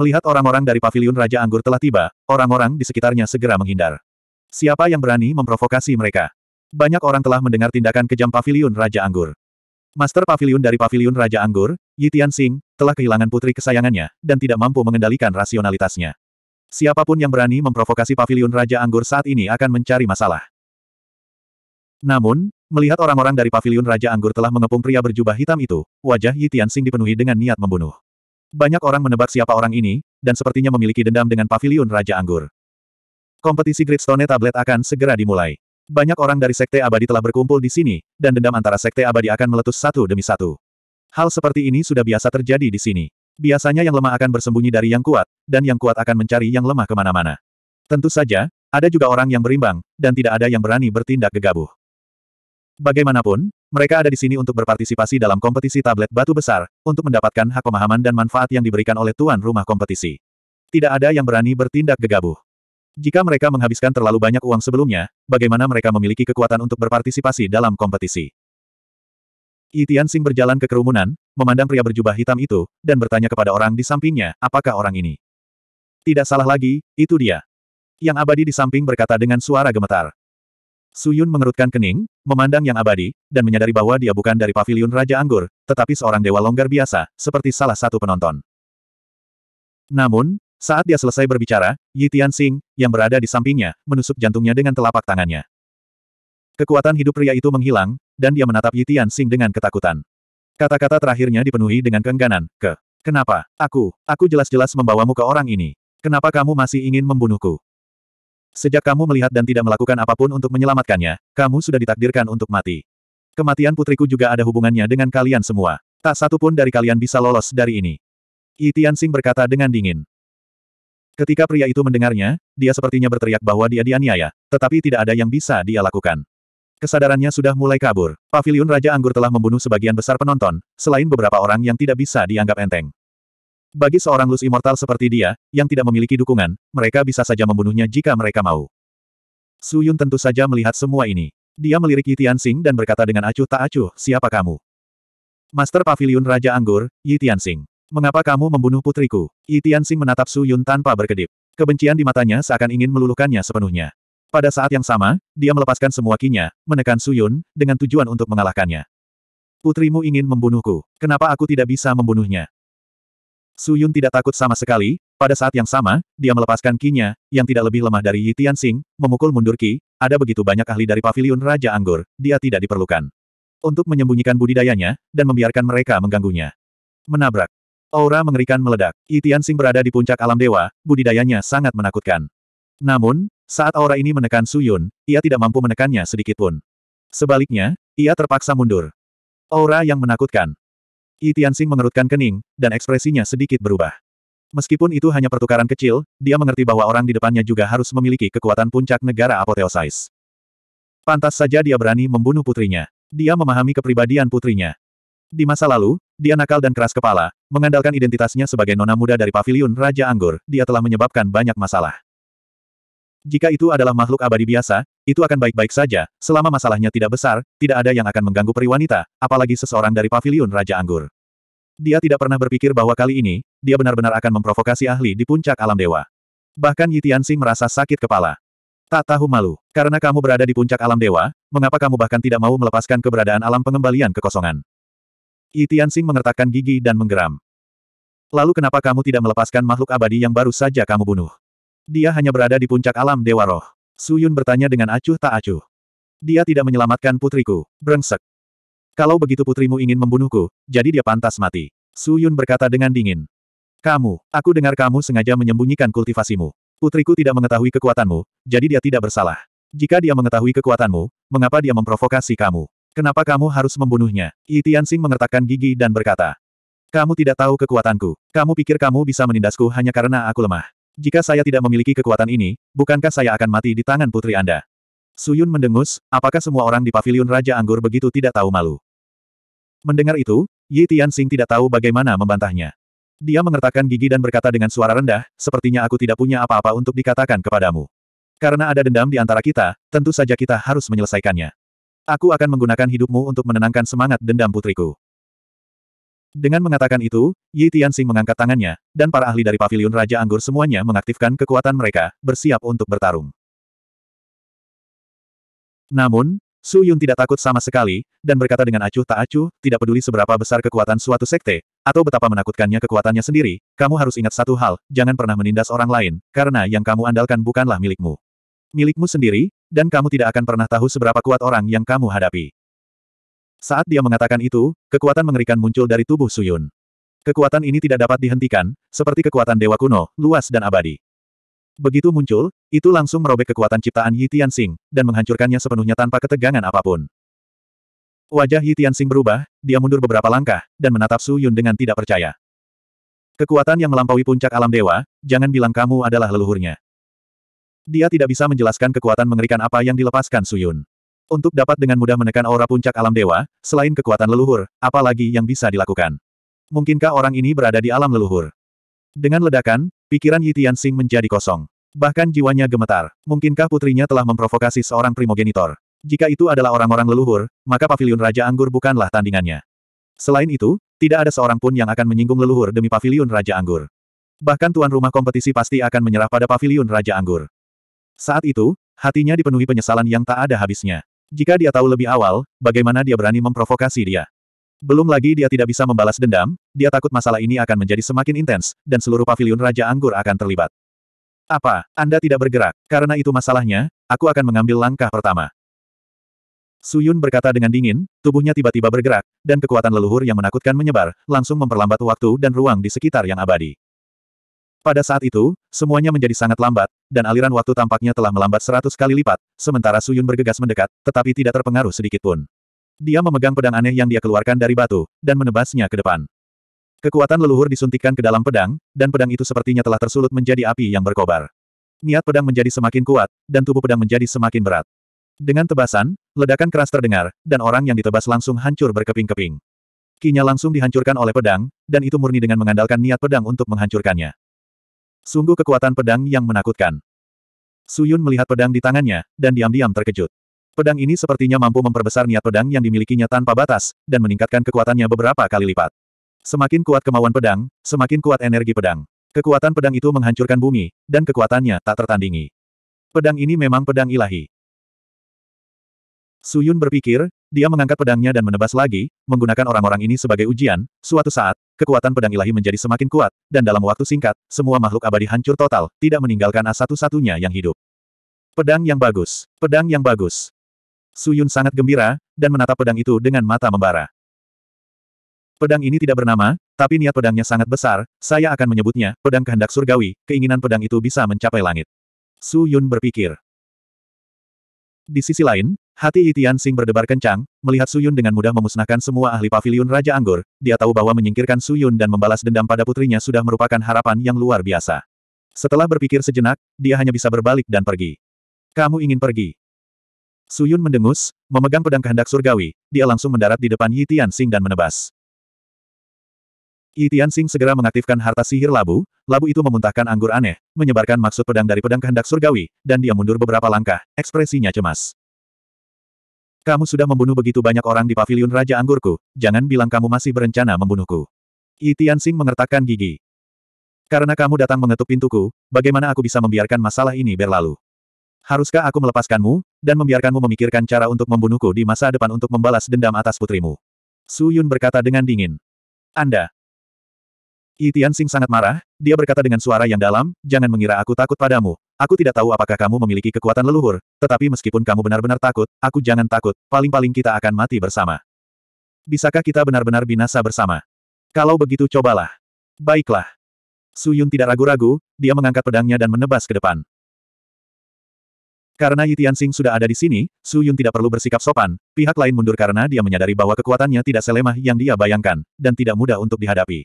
Melihat orang-orang dari paviliun Raja Anggur telah tiba, orang-orang di sekitarnya segera menghindar. Siapa yang berani memprovokasi mereka? Banyak orang telah mendengar tindakan kejam paviliun Raja Anggur. Master paviliun dari paviliun Raja Anggur, Yitian Sing, telah kehilangan putri kesayangannya, dan tidak mampu mengendalikan rasionalitasnya. Siapapun yang berani memprovokasi paviliun Raja Anggur saat ini akan mencari masalah. Namun, melihat orang-orang dari paviliun Raja Anggur telah mengepung pria berjubah hitam itu, wajah Yi Xing dipenuhi dengan niat membunuh. Banyak orang menebak siapa orang ini, dan sepertinya memiliki dendam dengan Paviliun Raja Anggur. Kompetisi Gridstone Tablet akan segera dimulai. Banyak orang dari Sekte Abadi telah berkumpul di sini, dan dendam antara Sekte Abadi akan meletus satu demi satu. Hal seperti ini sudah biasa terjadi di sini. Biasanya yang lemah akan bersembunyi dari yang kuat, dan yang kuat akan mencari yang lemah kemana-mana. Tentu saja, ada juga orang yang berimbang, dan tidak ada yang berani bertindak gegabah. Bagaimanapun, mereka ada di sini untuk berpartisipasi dalam kompetisi tablet batu besar, untuk mendapatkan hak pemahaman dan manfaat yang diberikan oleh tuan rumah kompetisi. Tidak ada yang berani bertindak gegabah. Jika mereka menghabiskan terlalu banyak uang sebelumnya, bagaimana mereka memiliki kekuatan untuk berpartisipasi dalam kompetisi? Yi Sing berjalan ke kerumunan, memandang pria berjubah hitam itu, dan bertanya kepada orang di sampingnya, apakah orang ini? Tidak salah lagi, itu dia. Yang abadi di samping berkata dengan suara gemetar. Suyun mengerutkan kening, memandang yang abadi, dan menyadari bahwa dia bukan dari paviliun Raja Anggur, tetapi seorang dewa longgar biasa, seperti salah satu penonton. Namun, saat dia selesai berbicara, Yi Tianxing, yang berada di sampingnya, menusuk jantungnya dengan telapak tangannya. Kekuatan hidup pria itu menghilang, dan dia menatap Yi Tianxing dengan ketakutan. Kata-kata terakhirnya dipenuhi dengan keengganan, ke. Kenapa? Aku, aku jelas-jelas membawamu ke orang ini. Kenapa kamu masih ingin membunuhku? Sejak kamu melihat dan tidak melakukan apapun untuk menyelamatkannya, kamu sudah ditakdirkan untuk mati. Kematian putriku juga ada hubungannya dengan kalian semua. Tak satu pun dari kalian bisa lolos dari ini. Yi Tianxing berkata dengan dingin. Ketika pria itu mendengarnya, dia sepertinya berteriak bahwa dia dianiaya, tetapi tidak ada yang bisa dia lakukan. Kesadarannya sudah mulai kabur. Paviliun Raja Anggur telah membunuh sebagian besar penonton, selain beberapa orang yang tidak bisa dianggap enteng. Bagi seorang Lus Immortal seperti dia, yang tidak memiliki dukungan, mereka bisa saja membunuhnya jika mereka mau. Su Yun tentu saja melihat semua ini. Dia melirik Yi Tianxing dan berkata dengan acuh tak acuh, siapa kamu? Master Pavilion Raja Anggur, Yi Tianxing. Mengapa kamu membunuh putriku? Yi Tianxing menatap Su Yun tanpa berkedip. Kebencian di matanya seakan ingin meluluhkannya sepenuhnya. Pada saat yang sama, dia melepaskan semua kinya, menekan Su Yun dengan tujuan untuk mengalahkannya. Putrimu ingin membunuhku. Kenapa aku tidak bisa membunuhnya? Su Yun tidak takut sama sekali, pada saat yang sama, dia melepaskan kinya, yang tidak lebih lemah dari Yi Tianxing, memukul mundur ki, ada begitu banyak ahli dari pavilion Raja Anggur, dia tidak diperlukan. Untuk menyembunyikan budidayanya, dan membiarkan mereka mengganggunya. Menabrak. Aura mengerikan meledak. Yi Tianxing berada di puncak alam dewa, budidayanya sangat menakutkan. Namun, saat aura ini menekan Su Yun, ia tidak mampu menekannya sedikitpun. Sebaliknya, ia terpaksa mundur. Aura yang menakutkan. Yi Tianxing mengerutkan kening, dan ekspresinya sedikit berubah. Meskipun itu hanya pertukaran kecil, dia mengerti bahwa orang di depannya juga harus memiliki kekuatan puncak negara Apoteosis. Pantas saja dia berani membunuh putrinya. Dia memahami kepribadian putrinya. Di masa lalu, dia nakal dan keras kepala, mengandalkan identitasnya sebagai nona muda dari paviliun Raja Anggur, dia telah menyebabkan banyak masalah. Jika itu adalah makhluk abadi biasa, itu akan baik-baik saja, selama masalahnya tidak besar, tidak ada yang akan mengganggu periwanita, apalagi seseorang dari pavilion Raja Anggur. Dia tidak pernah berpikir bahwa kali ini, dia benar-benar akan memprovokasi ahli di puncak alam dewa. Bahkan Yi Tianxing merasa sakit kepala. Tak tahu malu, karena kamu berada di puncak alam dewa, mengapa kamu bahkan tidak mau melepaskan keberadaan alam pengembalian kekosongan? Yi Tianxing mengertakkan gigi dan menggeram. Lalu kenapa kamu tidak melepaskan makhluk abadi yang baru saja kamu bunuh? Dia hanya berada di puncak alam Dewa Roh. Su Yun bertanya dengan acuh tak acuh. Dia tidak menyelamatkan putriku, brengsek. Kalau begitu putrimu ingin membunuhku, jadi dia pantas mati. Su Yun berkata dengan dingin. Kamu, aku dengar kamu sengaja menyembunyikan kultivasimu. Putriku tidak mengetahui kekuatanmu, jadi dia tidak bersalah. Jika dia mengetahui kekuatanmu, mengapa dia memprovokasi kamu? Kenapa kamu harus membunuhnya? Yi Tianxing mengertakkan gigi dan berkata. Kamu tidak tahu kekuatanku. Kamu pikir kamu bisa menindasku hanya karena aku lemah. Jika saya tidak memiliki kekuatan ini, bukankah saya akan mati di tangan putri Anda? Suyun mendengus, apakah semua orang di Paviliun Raja Anggur begitu tidak tahu malu? Mendengar itu, Yi Tianxing tidak tahu bagaimana membantahnya. Dia mengertakkan gigi dan berkata dengan suara rendah, sepertinya aku tidak punya apa-apa untuk dikatakan kepadamu. Karena ada dendam di antara kita, tentu saja kita harus menyelesaikannya. Aku akan menggunakan hidupmu untuk menenangkan semangat dendam putriku. Dengan mengatakan itu, Yi Tianxing mengangkat tangannya, dan para ahli dari Paviliun Raja Anggur semuanya mengaktifkan kekuatan mereka, bersiap untuk bertarung. Namun, Su Yun tidak takut sama sekali, dan berkata dengan acuh tak acuh, tidak peduli seberapa besar kekuatan suatu sekte, atau betapa menakutkannya kekuatannya sendiri, kamu harus ingat satu hal, jangan pernah menindas orang lain, karena yang kamu andalkan bukanlah milikmu. Milikmu sendiri, dan kamu tidak akan pernah tahu seberapa kuat orang yang kamu hadapi. Saat dia mengatakan itu, kekuatan mengerikan muncul dari tubuh Suyun. Kekuatan ini tidak dapat dihentikan, seperti kekuatan dewa kuno, luas dan abadi. Begitu muncul, itu langsung merobek kekuatan ciptaan Yi Tianxing, dan menghancurkannya sepenuhnya tanpa ketegangan apapun. Wajah Yi Tianxing berubah, dia mundur beberapa langkah, dan menatap Su Yun dengan tidak percaya. Kekuatan yang melampaui puncak alam dewa, jangan bilang kamu adalah leluhurnya. Dia tidak bisa menjelaskan kekuatan mengerikan apa yang dilepaskan Su Yun. Untuk dapat dengan mudah menekan aura puncak alam dewa, selain kekuatan leluhur, apalagi yang bisa dilakukan. Mungkinkah orang ini berada di alam leluhur? Dengan ledakan, pikiran Yitian Sing menjadi kosong. Bahkan jiwanya gemetar. Mungkinkah putrinya telah memprovokasi seorang primogenitor? Jika itu adalah orang-orang leluhur, maka pavilion Raja Anggur bukanlah tandingannya. Selain itu, tidak ada seorang pun yang akan menyinggung leluhur demi pavilion Raja Anggur. Bahkan tuan rumah kompetisi pasti akan menyerah pada pavilion Raja Anggur. Saat itu, hatinya dipenuhi penyesalan yang tak ada habisnya. Jika dia tahu lebih awal, bagaimana dia berani memprovokasi dia? Belum lagi dia tidak bisa membalas dendam, dia takut masalah ini akan menjadi semakin intens, dan seluruh pavilion Raja Anggur akan terlibat. Apa, Anda tidak bergerak? Karena itu masalahnya, aku akan mengambil langkah pertama. Suyun berkata dengan dingin, tubuhnya tiba-tiba bergerak, dan kekuatan leluhur yang menakutkan menyebar, langsung memperlambat waktu dan ruang di sekitar yang abadi. Pada saat itu, semuanya menjadi sangat lambat, dan aliran waktu tampaknya telah melambat seratus kali lipat, Sementara Suyun bergegas mendekat, tetapi tidak terpengaruh sedikitpun. Dia memegang pedang aneh yang dia keluarkan dari batu, dan menebasnya ke depan. Kekuatan leluhur disuntikkan ke dalam pedang, dan pedang itu sepertinya telah tersulut menjadi api yang berkobar. Niat pedang menjadi semakin kuat, dan tubuh pedang menjadi semakin berat. Dengan tebasan, ledakan keras terdengar, dan orang yang ditebas langsung hancur berkeping-keping. Kinya langsung dihancurkan oleh pedang, dan itu murni dengan mengandalkan niat pedang untuk menghancurkannya. Sungguh kekuatan pedang yang menakutkan. Suyun melihat pedang di tangannya, dan diam-diam terkejut. Pedang ini sepertinya mampu memperbesar niat pedang yang dimilikinya tanpa batas, dan meningkatkan kekuatannya beberapa kali lipat. Semakin kuat kemauan pedang, semakin kuat energi pedang. Kekuatan pedang itu menghancurkan bumi, dan kekuatannya tak tertandingi. Pedang ini memang pedang ilahi. Suyun berpikir, dia mengangkat pedangnya dan menebas lagi, menggunakan orang-orang ini sebagai ujian, suatu saat, kekuatan pedang ilahi menjadi semakin kuat, dan dalam waktu singkat, semua makhluk abadi hancur total, tidak meninggalkan as satu-satunya yang hidup. Pedang yang bagus, pedang yang bagus. Suyun sangat gembira, dan menatap pedang itu dengan mata membara. Pedang ini tidak bernama, tapi niat pedangnya sangat besar, saya akan menyebutnya, pedang kehendak surgawi, keinginan pedang itu bisa mencapai langit. Suyun berpikir, di sisi lain, hati Itian Sing berdebar kencang, melihat Suyun dengan mudah memusnahkan semua ahli pavilion Raja Anggur, dia tahu bahwa menyingkirkan Suyun dan membalas dendam pada putrinya sudah merupakan harapan yang luar biasa. Setelah berpikir sejenak, dia hanya bisa berbalik dan pergi. Kamu ingin pergi? Suyun mendengus, memegang pedang kehendak surgawi, dia langsung mendarat di depan Yi Tian Sing dan menebas. Yi Tianxing segera mengaktifkan harta sihir labu, labu itu memuntahkan anggur aneh, menyebarkan maksud pedang dari pedang kehendak surgawi, dan dia mundur beberapa langkah, ekspresinya cemas. Kamu sudah membunuh begitu banyak orang di paviliun Raja Anggurku, jangan bilang kamu masih berencana membunuhku. Yi Tianxing mengertakkan gigi. Karena kamu datang mengetuk pintuku, bagaimana aku bisa membiarkan masalah ini berlalu? Haruskah aku melepaskanmu, dan membiarkanmu memikirkan cara untuk membunuhku di masa depan untuk membalas dendam atas putrimu? Su Yun berkata dengan dingin. Anda, Yitian Sing sangat marah, dia berkata dengan suara yang dalam, jangan mengira aku takut padamu. Aku tidak tahu apakah kamu memiliki kekuatan leluhur, tetapi meskipun kamu benar-benar takut, aku jangan takut, paling-paling kita akan mati bersama. Bisakah kita benar-benar binasa bersama? Kalau begitu cobalah. Baiklah. Su Yun tidak ragu-ragu, dia mengangkat pedangnya dan menebas ke depan. Karena Yi Tianxing sudah ada di sini, Su Yun tidak perlu bersikap sopan, pihak lain mundur karena dia menyadari bahwa kekuatannya tidak selemah yang dia bayangkan, dan tidak mudah untuk dihadapi.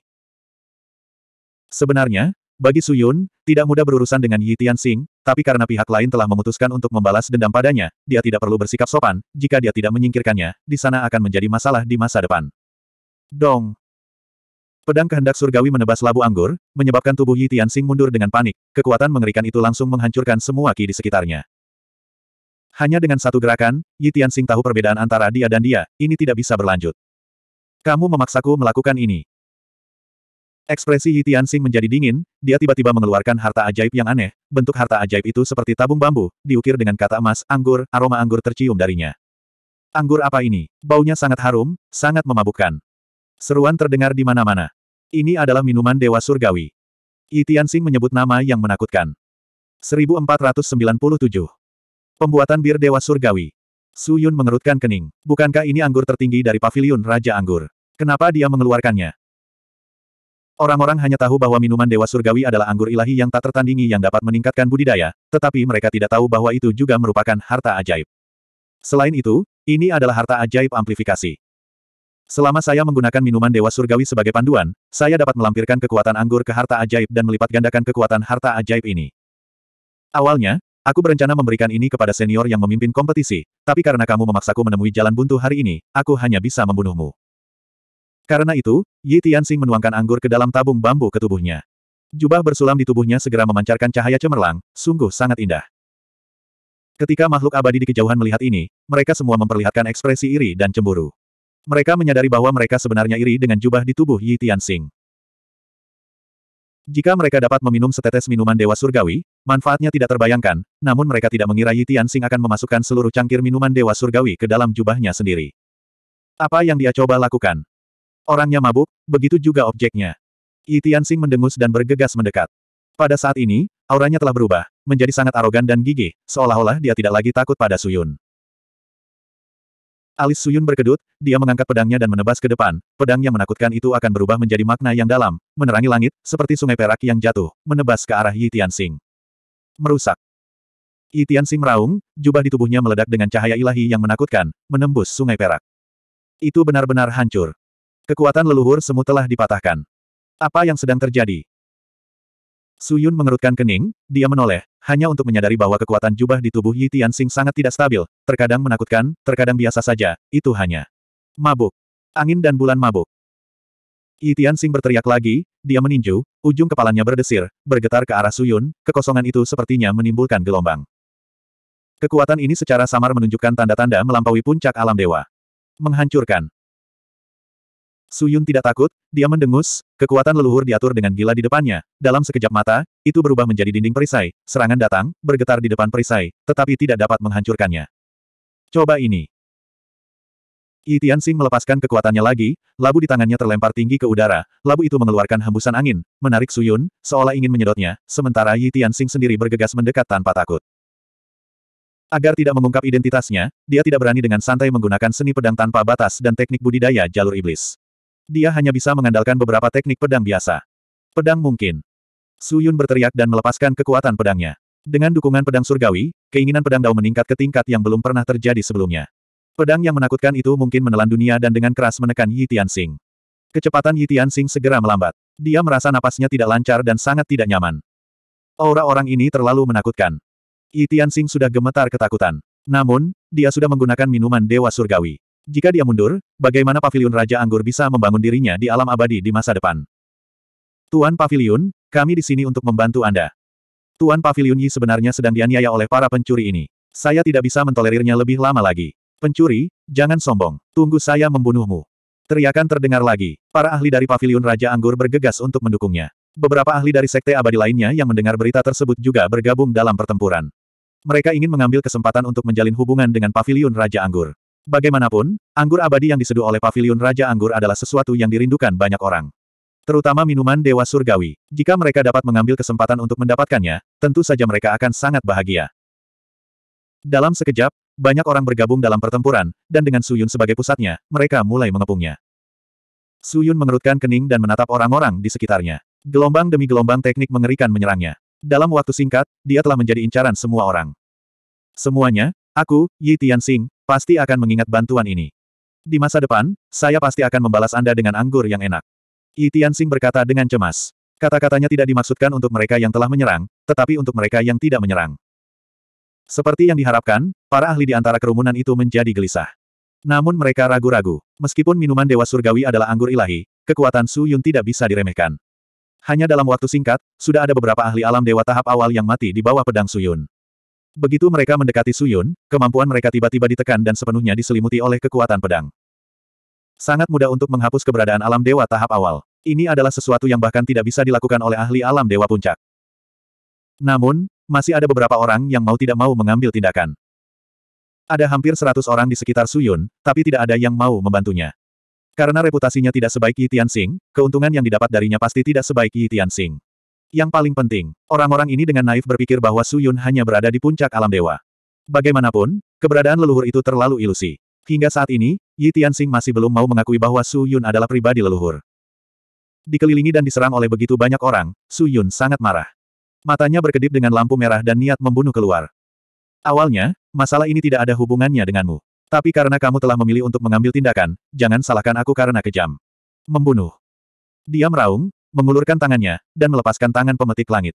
Sebenarnya, bagi Suyun, tidak mudah berurusan dengan Yi Tianxing, tapi karena pihak lain telah memutuskan untuk membalas dendam padanya, dia tidak perlu bersikap sopan, jika dia tidak menyingkirkannya, di sana akan menjadi masalah di masa depan. Dong! Pedang kehendak surgawi menebas labu anggur, menyebabkan tubuh Yi Tianxing mundur dengan panik, kekuatan mengerikan itu langsung menghancurkan semua ki di sekitarnya. Hanya dengan satu gerakan, Yi Tianxing tahu perbedaan antara dia dan dia, ini tidak bisa berlanjut. Kamu memaksaku melakukan ini. Ekspresi Yi Tianxing menjadi dingin, dia tiba-tiba mengeluarkan harta ajaib yang aneh, bentuk harta ajaib itu seperti tabung bambu, diukir dengan kata emas, anggur, aroma anggur tercium darinya. Anggur apa ini? Baunya sangat harum, sangat memabukkan. Seruan terdengar di mana-mana. Ini adalah minuman Dewa Surgawi. Yi Tianxing menyebut nama yang menakutkan. 1497. Pembuatan bir Dewa Surgawi. Su Yun mengerutkan kening. Bukankah ini anggur tertinggi dari Paviliun Raja Anggur? Kenapa dia mengeluarkannya? Orang-orang hanya tahu bahwa minuman Dewa Surgawi adalah anggur ilahi yang tak tertandingi yang dapat meningkatkan budidaya, tetapi mereka tidak tahu bahwa itu juga merupakan harta ajaib. Selain itu, ini adalah harta ajaib amplifikasi. Selama saya menggunakan minuman Dewa Surgawi sebagai panduan, saya dapat melampirkan kekuatan anggur ke harta ajaib dan melipat gandakan kekuatan harta ajaib ini. Awalnya, aku berencana memberikan ini kepada senior yang memimpin kompetisi, tapi karena kamu memaksaku menemui jalan buntu hari ini, aku hanya bisa membunuhmu. Karena itu, Yi Tianxing menuangkan anggur ke dalam tabung bambu ke tubuhnya. Jubah bersulam di tubuhnya segera memancarkan cahaya cemerlang, sungguh sangat indah. Ketika makhluk abadi di kejauhan melihat ini, mereka semua memperlihatkan ekspresi iri dan cemburu. Mereka menyadari bahwa mereka sebenarnya iri dengan jubah di tubuh Yi Tianxing. Jika mereka dapat meminum setetes minuman Dewa Surgawi, manfaatnya tidak terbayangkan, namun mereka tidak mengira Yi Tianxing akan memasukkan seluruh cangkir minuman Dewa Surgawi ke dalam jubahnya sendiri. Apa yang dia coba lakukan? Orangnya mabuk, begitu juga objeknya. Yi Tianxing mendengus dan bergegas mendekat. Pada saat ini, auranya telah berubah, menjadi sangat arogan dan gigih, seolah-olah dia tidak lagi takut pada Suyun. Alis Suyun berkedut, dia mengangkat pedangnya dan menebas ke depan. Pedang yang menakutkan itu akan berubah menjadi makna yang dalam, menerangi langit, seperti sungai perak yang jatuh, menebas ke arah Yi Tianxing. Merusak. Yi Tianxing meraung, jubah di tubuhnya meledak dengan cahaya ilahi yang menakutkan, menembus sungai perak. Itu benar-benar hancur. Kekuatan leluhur semu telah dipatahkan. Apa yang sedang terjadi? Suyun mengerutkan kening, dia menoleh, hanya untuk menyadari bahwa kekuatan jubah di tubuh Yi Tianxing sangat tidak stabil, terkadang menakutkan, terkadang biasa saja, itu hanya mabuk. Angin dan bulan mabuk. Yi Tianxing berteriak lagi, dia meninju, ujung kepalanya berdesir, bergetar ke arah Suyun, kekosongan itu sepertinya menimbulkan gelombang. Kekuatan ini secara samar menunjukkan tanda-tanda melampaui puncak alam dewa. Menghancurkan. Su Yun tidak takut, dia mendengus, kekuatan leluhur diatur dengan gila di depannya. Dalam sekejap mata, itu berubah menjadi dinding perisai. Serangan datang, bergetar di depan perisai, tetapi tidak dapat menghancurkannya. Coba ini. Yi Tianxing melepaskan kekuatannya lagi, labu di tangannya terlempar tinggi ke udara, labu itu mengeluarkan hembusan angin, menarik Su Yun, seolah ingin menyedotnya, sementara Yi Tianxing sendiri bergegas mendekat tanpa takut. Agar tidak mengungkap identitasnya, dia tidak berani dengan santai menggunakan seni pedang tanpa batas dan teknik budidaya jalur iblis. Dia hanya bisa mengandalkan beberapa teknik pedang biasa. Pedang mungkin. Su Yun berteriak dan melepaskan kekuatan pedangnya. Dengan dukungan pedang surgawi, keinginan pedang Dao meningkat ke tingkat yang belum pernah terjadi sebelumnya. Pedang yang menakutkan itu mungkin menelan dunia dan dengan keras menekan Yi Tianxing. Kecepatan Yi Tianxing segera melambat. Dia merasa napasnya tidak lancar dan sangat tidak nyaman. Aura orang ini terlalu menakutkan. Yi Tianxing sudah gemetar ketakutan. Namun, dia sudah menggunakan minuman Dewa Surgawi. Jika dia mundur, bagaimana pavilion Raja Anggur bisa membangun dirinya di alam abadi di masa depan? Tuan Pavilion, kami di sini untuk membantu Anda. Tuan Pavilion Yi sebenarnya sedang dianiaya oleh para pencuri ini. Saya tidak bisa mentolerirnya lebih lama lagi. Pencuri, jangan sombong. Tunggu saya membunuhmu. Teriakan terdengar lagi. Para ahli dari Pavilion Raja Anggur bergegas untuk mendukungnya. Beberapa ahli dari Sekte Abadi lainnya yang mendengar berita tersebut juga bergabung dalam pertempuran. Mereka ingin mengambil kesempatan untuk menjalin hubungan dengan Pavilion Raja Anggur. Bagaimanapun, anggur abadi yang diseduh oleh Paviliun Raja Anggur adalah sesuatu yang dirindukan banyak orang. Terutama minuman Dewa Surgawi. Jika mereka dapat mengambil kesempatan untuk mendapatkannya, tentu saja mereka akan sangat bahagia. Dalam sekejap, banyak orang bergabung dalam pertempuran, dan dengan Suyun sebagai pusatnya, mereka mulai mengepungnya. Suyun mengerutkan kening dan menatap orang-orang di sekitarnya. Gelombang demi gelombang teknik mengerikan menyerangnya. Dalam waktu singkat, dia telah menjadi incaran semua orang. Semuanya, aku, Yi Tianxing, Pasti akan mengingat bantuan ini. Di masa depan, saya pasti akan membalas Anda dengan anggur yang enak. Yi Tianxing berkata dengan cemas. Kata-katanya tidak dimaksudkan untuk mereka yang telah menyerang, tetapi untuk mereka yang tidak menyerang. Seperti yang diharapkan, para ahli di antara kerumunan itu menjadi gelisah. Namun mereka ragu-ragu. Meskipun minuman Dewa Surgawi adalah anggur ilahi, kekuatan Su Yun tidak bisa diremehkan. Hanya dalam waktu singkat, sudah ada beberapa ahli alam dewa tahap awal yang mati di bawah pedang Su Yun. Begitu mereka mendekati Suyun, kemampuan mereka tiba-tiba ditekan dan sepenuhnya diselimuti oleh kekuatan pedang. Sangat mudah untuk menghapus keberadaan alam dewa tahap awal. Ini adalah sesuatu yang bahkan tidak bisa dilakukan oleh ahli alam dewa puncak. Namun, masih ada beberapa orang yang mau tidak mau mengambil tindakan. Ada hampir seratus orang di sekitar Suyun, tapi tidak ada yang mau membantunya. Karena reputasinya tidak sebaik Yi Tianxing, keuntungan yang didapat darinya pasti tidak sebaik Yi Tianxing. Yang paling penting, orang-orang ini dengan naif berpikir bahwa Su Yun hanya berada di puncak alam dewa. Bagaimanapun, keberadaan leluhur itu terlalu ilusi. Hingga saat ini, Yi Tianxing masih belum mau mengakui bahwa Su Yun adalah pribadi leluhur. Dikelilingi dan diserang oleh begitu banyak orang, Su Yun sangat marah. Matanya berkedip dengan lampu merah dan niat membunuh keluar. Awalnya, masalah ini tidak ada hubungannya denganmu. Tapi karena kamu telah memilih untuk mengambil tindakan, jangan salahkan aku karena kejam. Membunuh. Dia meraung, mengulurkan tangannya, dan melepaskan tangan pemetik langit.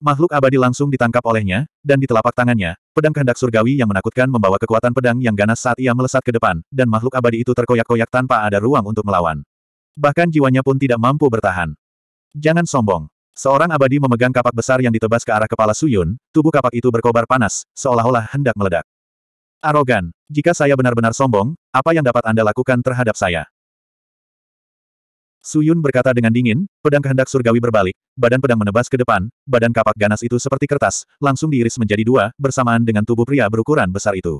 Makhluk abadi langsung ditangkap olehnya, dan di telapak tangannya, pedang kehendak surgawi yang menakutkan membawa kekuatan pedang yang ganas saat ia melesat ke depan, dan makhluk abadi itu terkoyak-koyak tanpa ada ruang untuk melawan. Bahkan jiwanya pun tidak mampu bertahan. Jangan sombong. Seorang abadi memegang kapak besar yang ditebas ke arah kepala Suyun, tubuh kapak itu berkobar panas, seolah-olah hendak meledak. Arogan, jika saya benar-benar sombong, apa yang dapat Anda lakukan terhadap saya? Suyun berkata dengan dingin, pedang kehendak surgawi berbalik, badan pedang menebas ke depan, badan kapak ganas itu seperti kertas, langsung diiris menjadi dua, bersamaan dengan tubuh pria berukuran besar itu.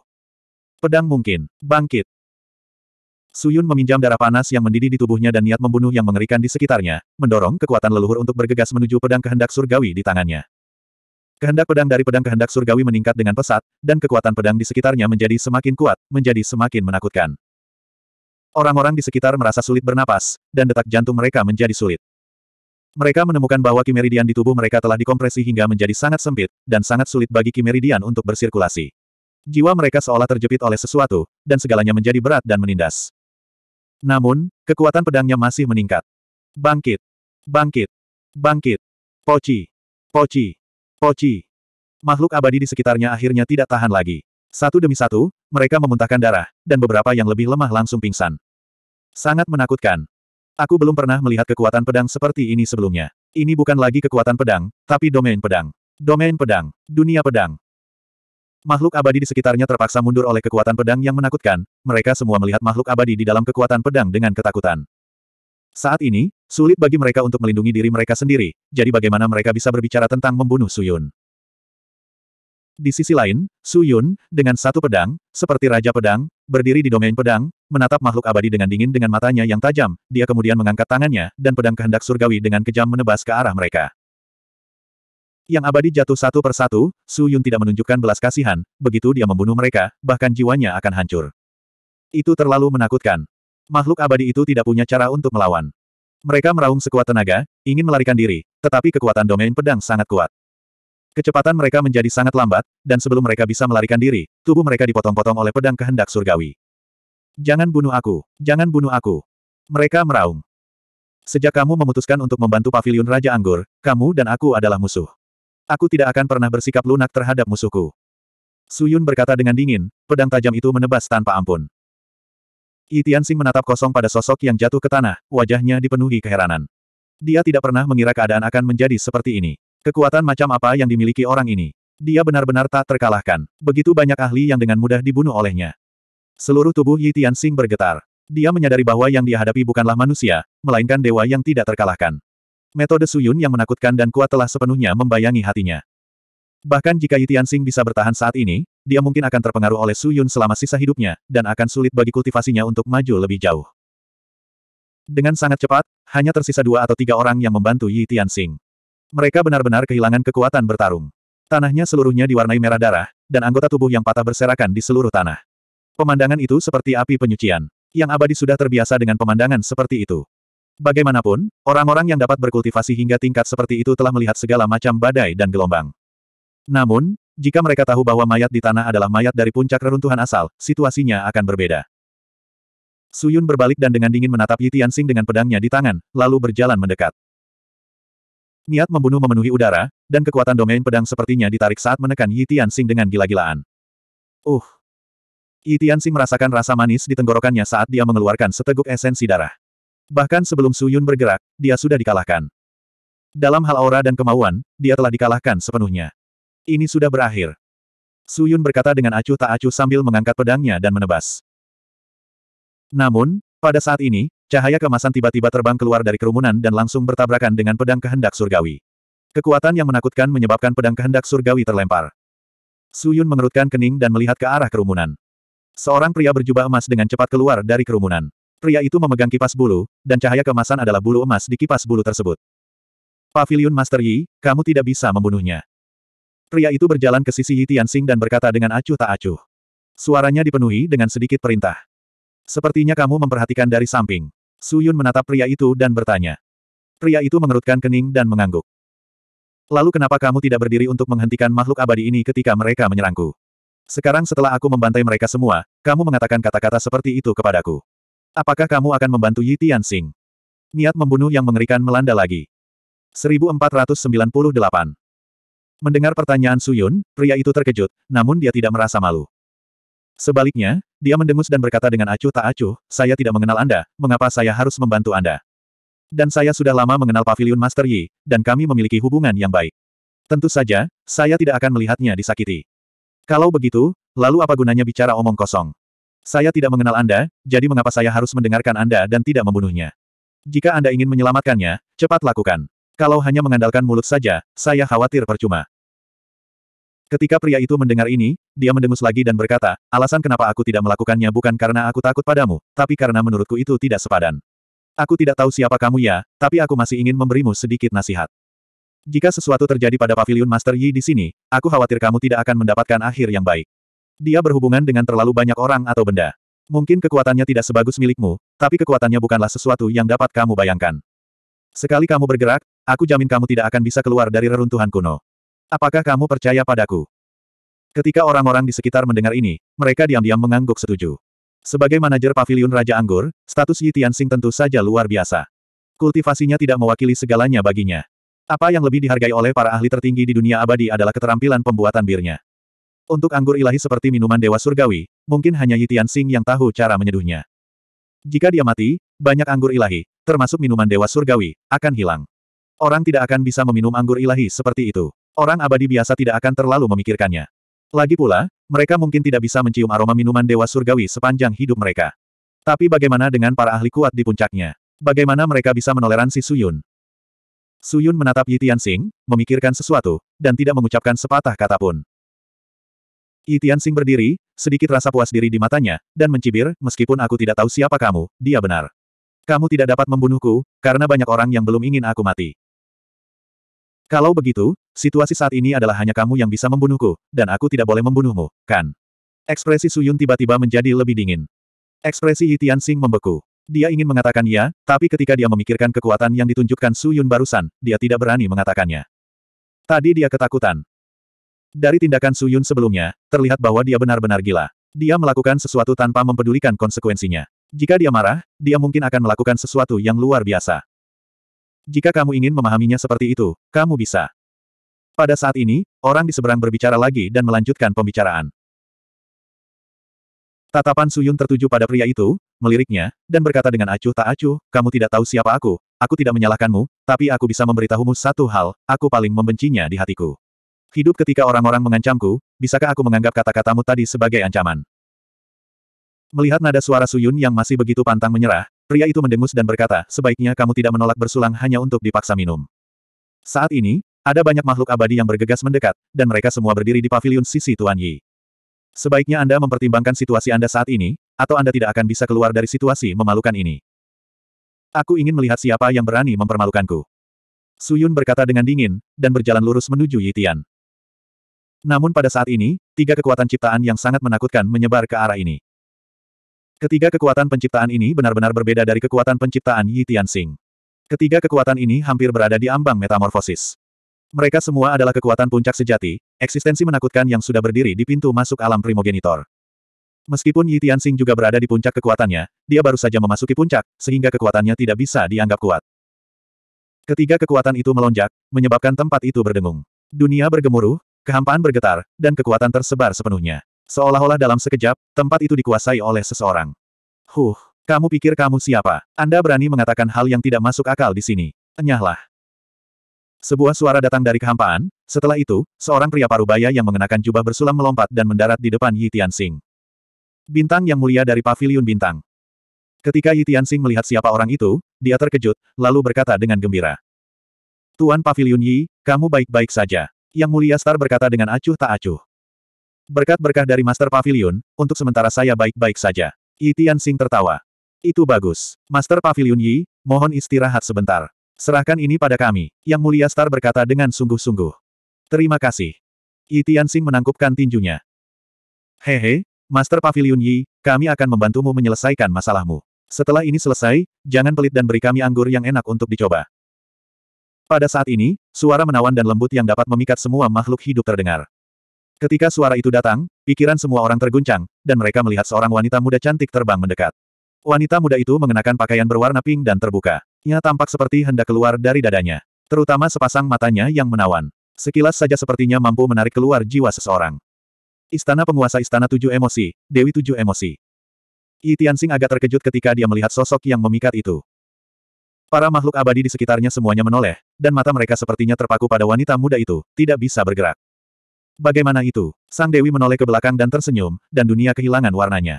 Pedang mungkin, bangkit. Suyun meminjam darah panas yang mendidih di tubuhnya dan niat membunuh yang mengerikan di sekitarnya, mendorong kekuatan leluhur untuk bergegas menuju pedang kehendak surgawi di tangannya. Kehendak pedang dari pedang kehendak surgawi meningkat dengan pesat, dan kekuatan pedang di sekitarnya menjadi semakin kuat, menjadi semakin menakutkan. Orang-orang di sekitar merasa sulit bernapas, dan detak jantung mereka menjadi sulit. Mereka menemukan bahwa kimeridian di tubuh mereka telah dikompresi hingga menjadi sangat sempit, dan sangat sulit bagi kimeridian untuk bersirkulasi. Jiwa mereka seolah terjepit oleh sesuatu, dan segalanya menjadi berat dan menindas. Namun, kekuatan pedangnya masih meningkat. Bangkit! Bangkit! Bangkit! Poci! Poci! Poci! Makhluk abadi di sekitarnya akhirnya tidak tahan lagi. Satu demi satu, mereka memuntahkan darah, dan beberapa yang lebih lemah langsung pingsan. Sangat menakutkan. Aku belum pernah melihat kekuatan pedang seperti ini sebelumnya. Ini bukan lagi kekuatan pedang, tapi domain pedang. Domain pedang, dunia pedang. Makhluk abadi di sekitarnya terpaksa mundur oleh kekuatan pedang yang menakutkan, mereka semua melihat makhluk abadi di dalam kekuatan pedang dengan ketakutan. Saat ini, sulit bagi mereka untuk melindungi diri mereka sendiri, jadi bagaimana mereka bisa berbicara tentang membunuh Suyun. Di sisi lain, Su Yun, dengan satu pedang, seperti Raja Pedang, berdiri di domain pedang, menatap makhluk abadi dengan dingin dengan matanya yang tajam, dia kemudian mengangkat tangannya, dan pedang kehendak surgawi dengan kejam menebas ke arah mereka. Yang abadi jatuh satu persatu, Su Yun tidak menunjukkan belas kasihan, begitu dia membunuh mereka, bahkan jiwanya akan hancur. Itu terlalu menakutkan. Makhluk abadi itu tidak punya cara untuk melawan. Mereka meraung sekuat tenaga, ingin melarikan diri, tetapi kekuatan domain pedang sangat kuat. Kecepatan mereka menjadi sangat lambat, dan sebelum mereka bisa melarikan diri, tubuh mereka dipotong-potong oleh pedang kehendak surgawi. Jangan bunuh aku, jangan bunuh aku. Mereka meraung. Sejak kamu memutuskan untuk membantu pavilion Raja Anggur, kamu dan aku adalah musuh. Aku tidak akan pernah bersikap lunak terhadap musuhku. Suyun berkata dengan dingin, pedang tajam itu menebas tanpa ampun. Itian menatap kosong pada sosok yang jatuh ke tanah, wajahnya dipenuhi keheranan. Dia tidak pernah mengira keadaan akan menjadi seperti ini. Kekuatan macam apa yang dimiliki orang ini? Dia benar-benar tak terkalahkan. Begitu banyak ahli yang dengan mudah dibunuh olehnya. Seluruh tubuh Yi Tianxing bergetar. Dia menyadari bahwa yang dihadapi bukanlah manusia, melainkan dewa yang tidak terkalahkan. Metode Suyun yang menakutkan dan kuat telah sepenuhnya membayangi hatinya. Bahkan jika Yi Tianxing bisa bertahan saat ini, dia mungkin akan terpengaruh oleh Suyun selama sisa hidupnya, dan akan sulit bagi kultivasinya untuk maju lebih jauh. Dengan sangat cepat, hanya tersisa dua atau tiga orang yang membantu Yi Tianxing. Mereka benar-benar kehilangan kekuatan bertarung. Tanahnya seluruhnya diwarnai merah darah, dan anggota tubuh yang patah berserakan di seluruh tanah. Pemandangan itu seperti api penyucian. Yang abadi sudah terbiasa dengan pemandangan seperti itu. Bagaimanapun, orang-orang yang dapat berkultivasi hingga tingkat seperti itu telah melihat segala macam badai dan gelombang. Namun, jika mereka tahu bahwa mayat di tanah adalah mayat dari puncak reruntuhan asal, situasinya akan berbeda. Suyun berbalik dan dengan dingin menatap Yi Tianxing dengan pedangnya di tangan, lalu berjalan mendekat. Niat membunuh memenuhi udara, dan kekuatan domain pedang sepertinya ditarik saat menekan Yi Tianxing dengan gila-gilaan. Uh! Yi Tianxing merasakan rasa manis di tenggorokannya saat dia mengeluarkan seteguk esensi darah. Bahkan sebelum Su Yun bergerak, dia sudah dikalahkan. Dalam hal aura dan kemauan, dia telah dikalahkan sepenuhnya. Ini sudah berakhir. Su Yun berkata dengan acuh tak acuh sambil mengangkat pedangnya dan menebas. Namun, pada saat ini, Cahaya kemasan tiba-tiba terbang keluar dari kerumunan dan langsung bertabrakan dengan pedang kehendak surgawi. Kekuatan yang menakutkan menyebabkan pedang kehendak surgawi terlempar. Suyun mengerutkan kening dan melihat ke arah kerumunan. Seorang pria berjubah emas dengan cepat keluar dari kerumunan. Pria itu memegang kipas bulu, dan cahaya kemasan adalah bulu emas di kipas bulu tersebut. Pavilion Master Yi, kamu tidak bisa membunuhnya. Pria itu berjalan ke sisi Yi Tianxing dan berkata dengan acuh tak acuh. Suaranya dipenuhi dengan sedikit perintah. Sepertinya kamu memperhatikan dari samping. Su Yun menatap pria itu dan bertanya. Pria itu mengerutkan kening dan mengangguk. Lalu kenapa kamu tidak berdiri untuk menghentikan makhluk abadi ini ketika mereka menyerangku? Sekarang setelah aku membantai mereka semua, kamu mengatakan kata-kata seperti itu kepadaku. Apakah kamu akan membantu Yi Tianxing? Niat membunuh yang mengerikan melanda lagi. 1498 Mendengar pertanyaan Su Yun, pria itu terkejut, namun dia tidak merasa malu. Sebaliknya, dia mendengus dan berkata dengan acuh tak acuh, saya tidak mengenal Anda, mengapa saya harus membantu Anda? Dan saya sudah lama mengenal Pavilion Master Yi, dan kami memiliki hubungan yang baik. Tentu saja, saya tidak akan melihatnya disakiti. Kalau begitu, lalu apa gunanya bicara omong kosong? Saya tidak mengenal Anda, jadi mengapa saya harus mendengarkan Anda dan tidak membunuhnya? Jika Anda ingin menyelamatkannya, cepat lakukan. Kalau hanya mengandalkan mulut saja, saya khawatir percuma. Ketika pria itu mendengar ini, dia mendengus lagi dan berkata, alasan kenapa aku tidak melakukannya bukan karena aku takut padamu, tapi karena menurutku itu tidak sepadan. Aku tidak tahu siapa kamu ya, tapi aku masih ingin memberimu sedikit nasihat. Jika sesuatu terjadi pada Pavilion Master Yi di sini, aku khawatir kamu tidak akan mendapatkan akhir yang baik. Dia berhubungan dengan terlalu banyak orang atau benda. Mungkin kekuatannya tidak sebagus milikmu, tapi kekuatannya bukanlah sesuatu yang dapat kamu bayangkan. Sekali kamu bergerak, aku jamin kamu tidak akan bisa keluar dari reruntuhan kuno. Apakah kamu percaya padaku? Ketika orang-orang di sekitar mendengar ini, mereka diam-diam mengangguk setuju. Sebagai manajer pavilion Raja Anggur, status Yi Tianxing tentu saja luar biasa. Kultivasinya tidak mewakili segalanya baginya. Apa yang lebih dihargai oleh para ahli tertinggi di dunia abadi adalah keterampilan pembuatan birnya. Untuk anggur ilahi seperti minuman dewa surgawi, mungkin hanya Yi Tianxing yang tahu cara menyeduhnya. Jika dia mati, banyak anggur ilahi, termasuk minuman dewa surgawi, akan hilang. Orang tidak akan bisa meminum anggur ilahi seperti itu. Orang abadi biasa tidak akan terlalu memikirkannya. Lagi pula, mereka mungkin tidak bisa mencium aroma minuman dewa surgawi sepanjang hidup mereka. Tapi bagaimana dengan para ahli kuat di puncaknya? Bagaimana mereka bisa menoleransi Suyun? Suyun menatap Yi Tianxing, memikirkan sesuatu, dan tidak mengucapkan sepatah kata pun. Yi Tianxing berdiri, sedikit rasa puas diri di matanya, dan mencibir, meskipun aku tidak tahu siapa kamu, dia benar. Kamu tidak dapat membunuhku, karena banyak orang yang belum ingin aku mati. Kalau begitu, situasi saat ini adalah hanya kamu yang bisa membunuhku, dan aku tidak boleh membunuhmu, kan? Ekspresi Suyun tiba-tiba menjadi lebih dingin. Ekspresi Hitian Sing membeku. Dia ingin mengatakan ya, tapi ketika dia memikirkan kekuatan yang ditunjukkan Suyun barusan, dia tidak berani mengatakannya. Tadi dia ketakutan. Dari tindakan Suyun sebelumnya, terlihat bahwa dia benar-benar gila. Dia melakukan sesuatu tanpa mempedulikan konsekuensinya. Jika dia marah, dia mungkin akan melakukan sesuatu yang luar biasa. Jika kamu ingin memahaminya seperti itu, kamu bisa. Pada saat ini, orang di seberang berbicara lagi dan melanjutkan pembicaraan. Tatapan Suyun tertuju pada pria itu, meliriknya, dan berkata dengan acuh tak acuh, kamu tidak tahu siapa aku, aku tidak menyalahkanmu, tapi aku bisa memberitahumu satu hal, aku paling membencinya di hatiku. Hidup ketika orang-orang mengancamku, bisakah aku menganggap kata-katamu tadi sebagai ancaman? Melihat nada suara Suyun yang masih begitu pantang menyerah, Pria itu mendengus dan berkata, sebaiknya kamu tidak menolak bersulang hanya untuk dipaksa minum. Saat ini, ada banyak makhluk abadi yang bergegas mendekat, dan mereka semua berdiri di paviliun sisi Tuan Yi. Sebaiknya Anda mempertimbangkan situasi Anda saat ini, atau Anda tidak akan bisa keluar dari situasi memalukan ini. Aku ingin melihat siapa yang berani mempermalukanku. Su Yun berkata dengan dingin, dan berjalan lurus menuju Yitian. Namun pada saat ini, tiga kekuatan ciptaan yang sangat menakutkan menyebar ke arah ini. Ketiga kekuatan penciptaan ini benar-benar berbeda dari kekuatan penciptaan Yi Tianxing. Ketiga kekuatan ini hampir berada di ambang metamorfosis. Mereka semua adalah kekuatan puncak sejati, eksistensi menakutkan yang sudah berdiri di pintu masuk alam primogenitor. Meskipun Yi Tianxing juga berada di puncak kekuatannya, dia baru saja memasuki puncak, sehingga kekuatannya tidak bisa dianggap kuat. Ketiga kekuatan itu melonjak, menyebabkan tempat itu berdengung. Dunia bergemuruh, kehampaan bergetar, dan kekuatan tersebar sepenuhnya. Seolah-olah dalam sekejap, tempat itu dikuasai oleh seseorang. Huh, kamu pikir kamu siapa? Anda berani mengatakan hal yang tidak masuk akal di sini. Enyahlah. Sebuah suara datang dari kehampaan, setelah itu, seorang pria parubaya yang mengenakan jubah bersulam melompat dan mendarat di depan Yi Tianxing. Bintang yang mulia dari paviliun bintang. Ketika Yi Tianxing melihat siapa orang itu, dia terkejut, lalu berkata dengan gembira. Tuan Paviliun Yi, kamu baik-baik saja. Yang mulia Star berkata dengan acuh tak acuh. Berkat berkah dari Master Pavilion, untuk sementara saya baik-baik saja. Yi Tianxing tertawa. Itu bagus. Master Pavilion Yi, mohon istirahat sebentar. Serahkan ini pada kami. Yang mulia Star berkata dengan sungguh-sungguh. Terima kasih. Yi Tianxing menangkupkan tinjunya. Hehe, Master Pavilion Yi, kami akan membantumu menyelesaikan masalahmu. Setelah ini selesai, jangan pelit dan beri kami anggur yang enak untuk dicoba. Pada saat ini, suara menawan dan lembut yang dapat memikat semua makhluk hidup terdengar. Ketika suara itu datang, pikiran semua orang terguncang, dan mereka melihat seorang wanita muda cantik terbang mendekat. Wanita muda itu mengenakan pakaian berwarna pink dan terbuka. Ia tampak seperti hendak keluar dari dadanya. Terutama sepasang matanya yang menawan. Sekilas saja sepertinya mampu menarik keluar jiwa seseorang. Istana penguasa Istana Tujuh Emosi, Dewi Tujuh Emosi. Yi Tianxing agak terkejut ketika dia melihat sosok yang memikat itu. Para makhluk abadi di sekitarnya semuanya menoleh, dan mata mereka sepertinya terpaku pada wanita muda itu, tidak bisa bergerak. Bagaimana itu? Sang Dewi menoleh ke belakang dan tersenyum, dan dunia kehilangan warnanya.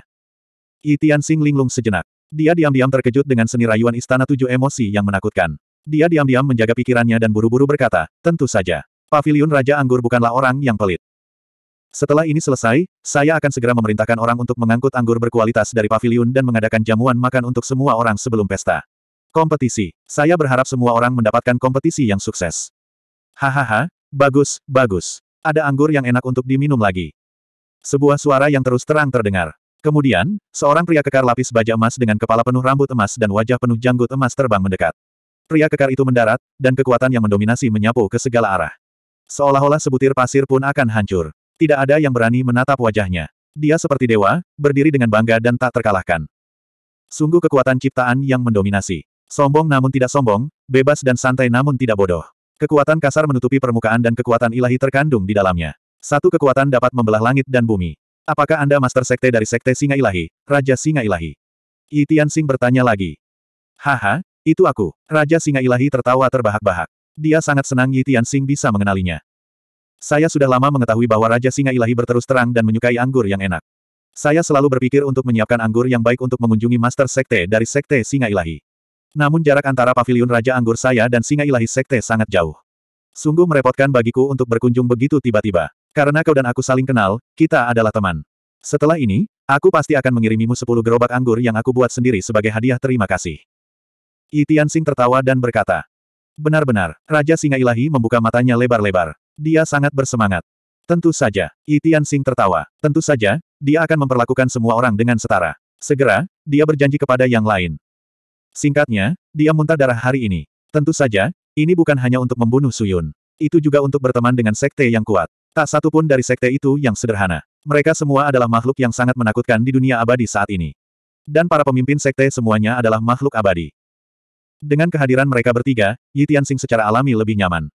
Itian sing linglung sejenak. Dia diam-diam terkejut dengan seni rayuan Istana Tujuh Emosi yang menakutkan. Dia diam-diam menjaga pikirannya dan buru-buru berkata, tentu saja. Paviliun Raja Anggur bukanlah orang yang pelit. Setelah ini selesai, saya akan segera memerintahkan orang untuk mengangkut anggur berkualitas dari paviliun dan mengadakan jamuan makan untuk semua orang sebelum pesta. Kompetisi. Saya berharap semua orang mendapatkan kompetisi yang sukses. Hahaha, bagus, bagus. Ada anggur yang enak untuk diminum lagi. Sebuah suara yang terus terang terdengar. Kemudian, seorang pria kekar lapis baja emas dengan kepala penuh rambut emas dan wajah penuh janggut emas terbang mendekat. Pria kekar itu mendarat, dan kekuatan yang mendominasi menyapu ke segala arah. Seolah-olah sebutir pasir pun akan hancur. Tidak ada yang berani menatap wajahnya. Dia seperti dewa, berdiri dengan bangga dan tak terkalahkan. Sungguh kekuatan ciptaan yang mendominasi. Sombong namun tidak sombong, bebas dan santai namun tidak bodoh. Kekuatan kasar menutupi permukaan dan kekuatan ilahi terkandung di dalamnya. Satu kekuatan dapat membelah langit dan bumi. Apakah Anda Master Sekte dari Sekte Singa Ilahi, Raja Singa Ilahi? Yi Tianxing bertanya lagi. Haha, itu aku. Raja Singa Ilahi tertawa terbahak-bahak. Dia sangat senang Yi Tianxing bisa mengenalinya. Saya sudah lama mengetahui bahwa Raja Singa Ilahi berterus terang dan menyukai anggur yang enak. Saya selalu berpikir untuk menyiapkan anggur yang baik untuk mengunjungi Master Sekte dari Sekte Singa Ilahi. Namun jarak antara paviliun Raja Anggur saya dan singa ilahi sekte sangat jauh. Sungguh merepotkan bagiku untuk berkunjung begitu tiba-tiba. Karena kau dan aku saling kenal, kita adalah teman. Setelah ini, aku pasti akan mengirimimu sepuluh gerobak anggur yang aku buat sendiri sebagai hadiah terima kasih. Itian Sing tertawa dan berkata, Benar-benar, Raja Singa Ilahi membuka matanya lebar-lebar. Dia sangat bersemangat. Tentu saja, Itian Sing tertawa. Tentu saja, dia akan memperlakukan semua orang dengan setara. Segera, dia berjanji kepada yang lain. Singkatnya, dia muntah darah hari ini. Tentu saja, ini bukan hanya untuk membunuh Suyun. Itu juga untuk berteman dengan sekte yang kuat. Tak satu pun dari sekte itu yang sederhana. Mereka semua adalah makhluk yang sangat menakutkan di dunia abadi saat ini. Dan para pemimpin sekte semuanya adalah makhluk abadi. Dengan kehadiran mereka bertiga, Yi Tianxing secara alami lebih nyaman.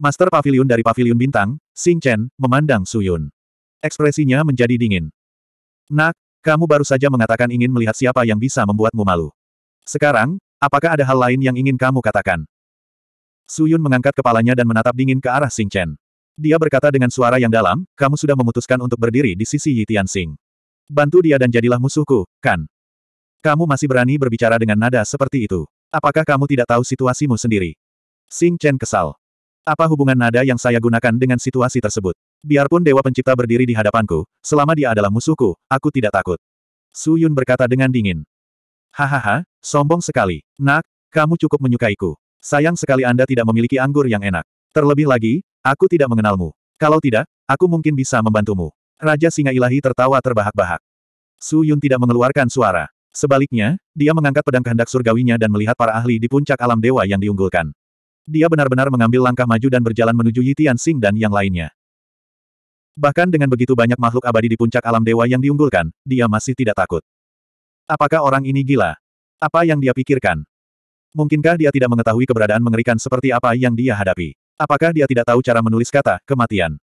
Master Pavilion dari Pavilion Bintang, Xing Chen, memandang Suyun. Ekspresinya menjadi dingin. Nak, kamu baru saja mengatakan ingin melihat siapa yang bisa membuatmu malu. Sekarang, apakah ada hal lain yang ingin kamu katakan? Suyun mengangkat kepalanya dan menatap dingin ke arah Xing Chen. Dia berkata dengan suara yang dalam, kamu sudah memutuskan untuk berdiri di sisi Yi Tianxing. Bantu dia dan jadilah musuhku, kan? Kamu masih berani berbicara dengan nada seperti itu. Apakah kamu tidak tahu situasimu sendiri? Xing Chen kesal. Apa hubungan nada yang saya gunakan dengan situasi tersebut? Biarpun Dewa Pencipta berdiri di hadapanku, selama dia adalah musuhku, aku tidak takut. Su Yun berkata dengan dingin. Hahaha, Sombong sekali. Nak, kamu cukup menyukaiku. Sayang sekali Anda tidak memiliki anggur yang enak. Terlebih lagi, aku tidak mengenalmu. Kalau tidak, aku mungkin bisa membantumu. Raja Singa Ilahi tertawa terbahak-bahak. Su Yun tidak mengeluarkan suara. Sebaliknya, dia mengangkat pedang kehendak surgawinya dan melihat para ahli di puncak alam dewa yang diunggulkan. Dia benar-benar mengambil langkah maju dan berjalan menuju Yitian Sing dan yang lainnya. Bahkan dengan begitu banyak makhluk abadi di puncak alam dewa yang diunggulkan, dia masih tidak takut. Apakah orang ini gila? Apa yang dia pikirkan? Mungkinkah dia tidak mengetahui keberadaan mengerikan seperti apa yang dia hadapi? Apakah dia tidak tahu cara menulis kata, kematian?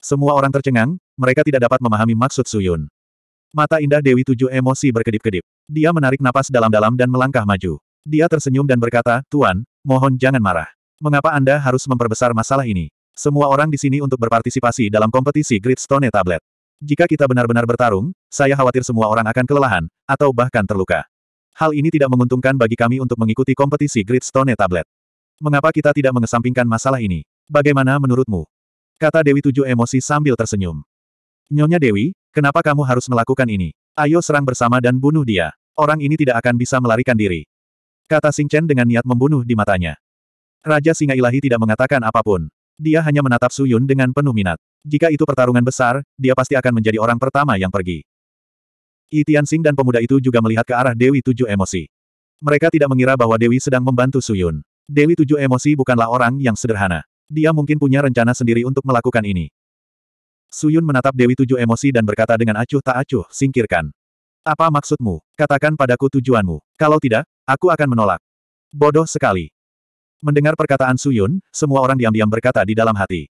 Semua orang tercengang, mereka tidak dapat memahami maksud Suyun. Mata indah Dewi Tujuh emosi berkedip-kedip. Dia menarik napas dalam-dalam dan melangkah maju. Dia tersenyum dan berkata, Tuan, mohon jangan marah. Mengapa Anda harus memperbesar masalah ini? Semua orang di sini untuk berpartisipasi dalam kompetisi Great Stone Tablet. Jika kita benar-benar bertarung, saya khawatir semua orang akan kelelahan, atau bahkan terluka. Hal ini tidak menguntungkan bagi kami untuk mengikuti kompetisi Great Stone Tablet. Mengapa kita tidak mengesampingkan masalah ini? Bagaimana menurutmu? Kata Dewi Tujuh emosi sambil tersenyum. Nyonya Dewi, kenapa kamu harus melakukan ini? Ayo serang bersama dan bunuh dia. Orang ini tidak akan bisa melarikan diri. Kata Sing Chen dengan niat membunuh di matanya. Raja Singa Ilahi tidak mengatakan apapun. Dia hanya menatap Su Yun dengan penuh minat. Jika itu pertarungan besar, dia pasti akan menjadi orang pertama yang pergi. Yi Tianxing dan pemuda itu juga melihat ke arah Dewi Tujuh Emosi. Mereka tidak mengira bahwa Dewi sedang membantu Suyun. Dewi Tujuh Emosi bukanlah orang yang sederhana. Dia mungkin punya rencana sendiri untuk melakukan ini. Suyun menatap Dewi Tujuh Emosi dan berkata dengan acuh tak acuh, singkirkan. Apa maksudmu? Katakan padaku tujuanmu. Kalau tidak, aku akan menolak. Bodoh sekali. Mendengar perkataan Suyun, semua orang diam-diam berkata di dalam hati.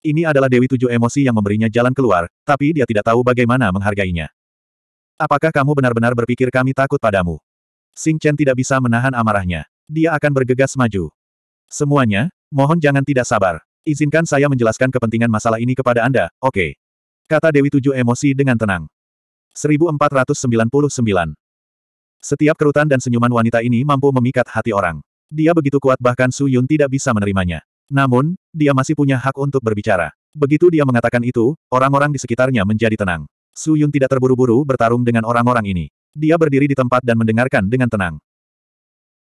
Ini adalah Dewi Tujuh Emosi yang memberinya jalan keluar, tapi dia tidak tahu bagaimana menghargainya. Apakah kamu benar-benar berpikir kami takut padamu? Sing Chen tidak bisa menahan amarahnya. Dia akan bergegas maju. Semuanya, mohon jangan tidak sabar. Izinkan saya menjelaskan kepentingan masalah ini kepada Anda, oke? Okay. Kata Dewi Tujuh emosi dengan tenang. 1499. Setiap kerutan dan senyuman wanita ini mampu memikat hati orang. Dia begitu kuat bahkan Su Yun tidak bisa menerimanya. Namun, dia masih punya hak untuk berbicara. Begitu dia mengatakan itu, orang-orang di sekitarnya menjadi tenang. Su Yun tidak terburu-buru bertarung dengan orang-orang ini. Dia berdiri di tempat dan mendengarkan dengan tenang.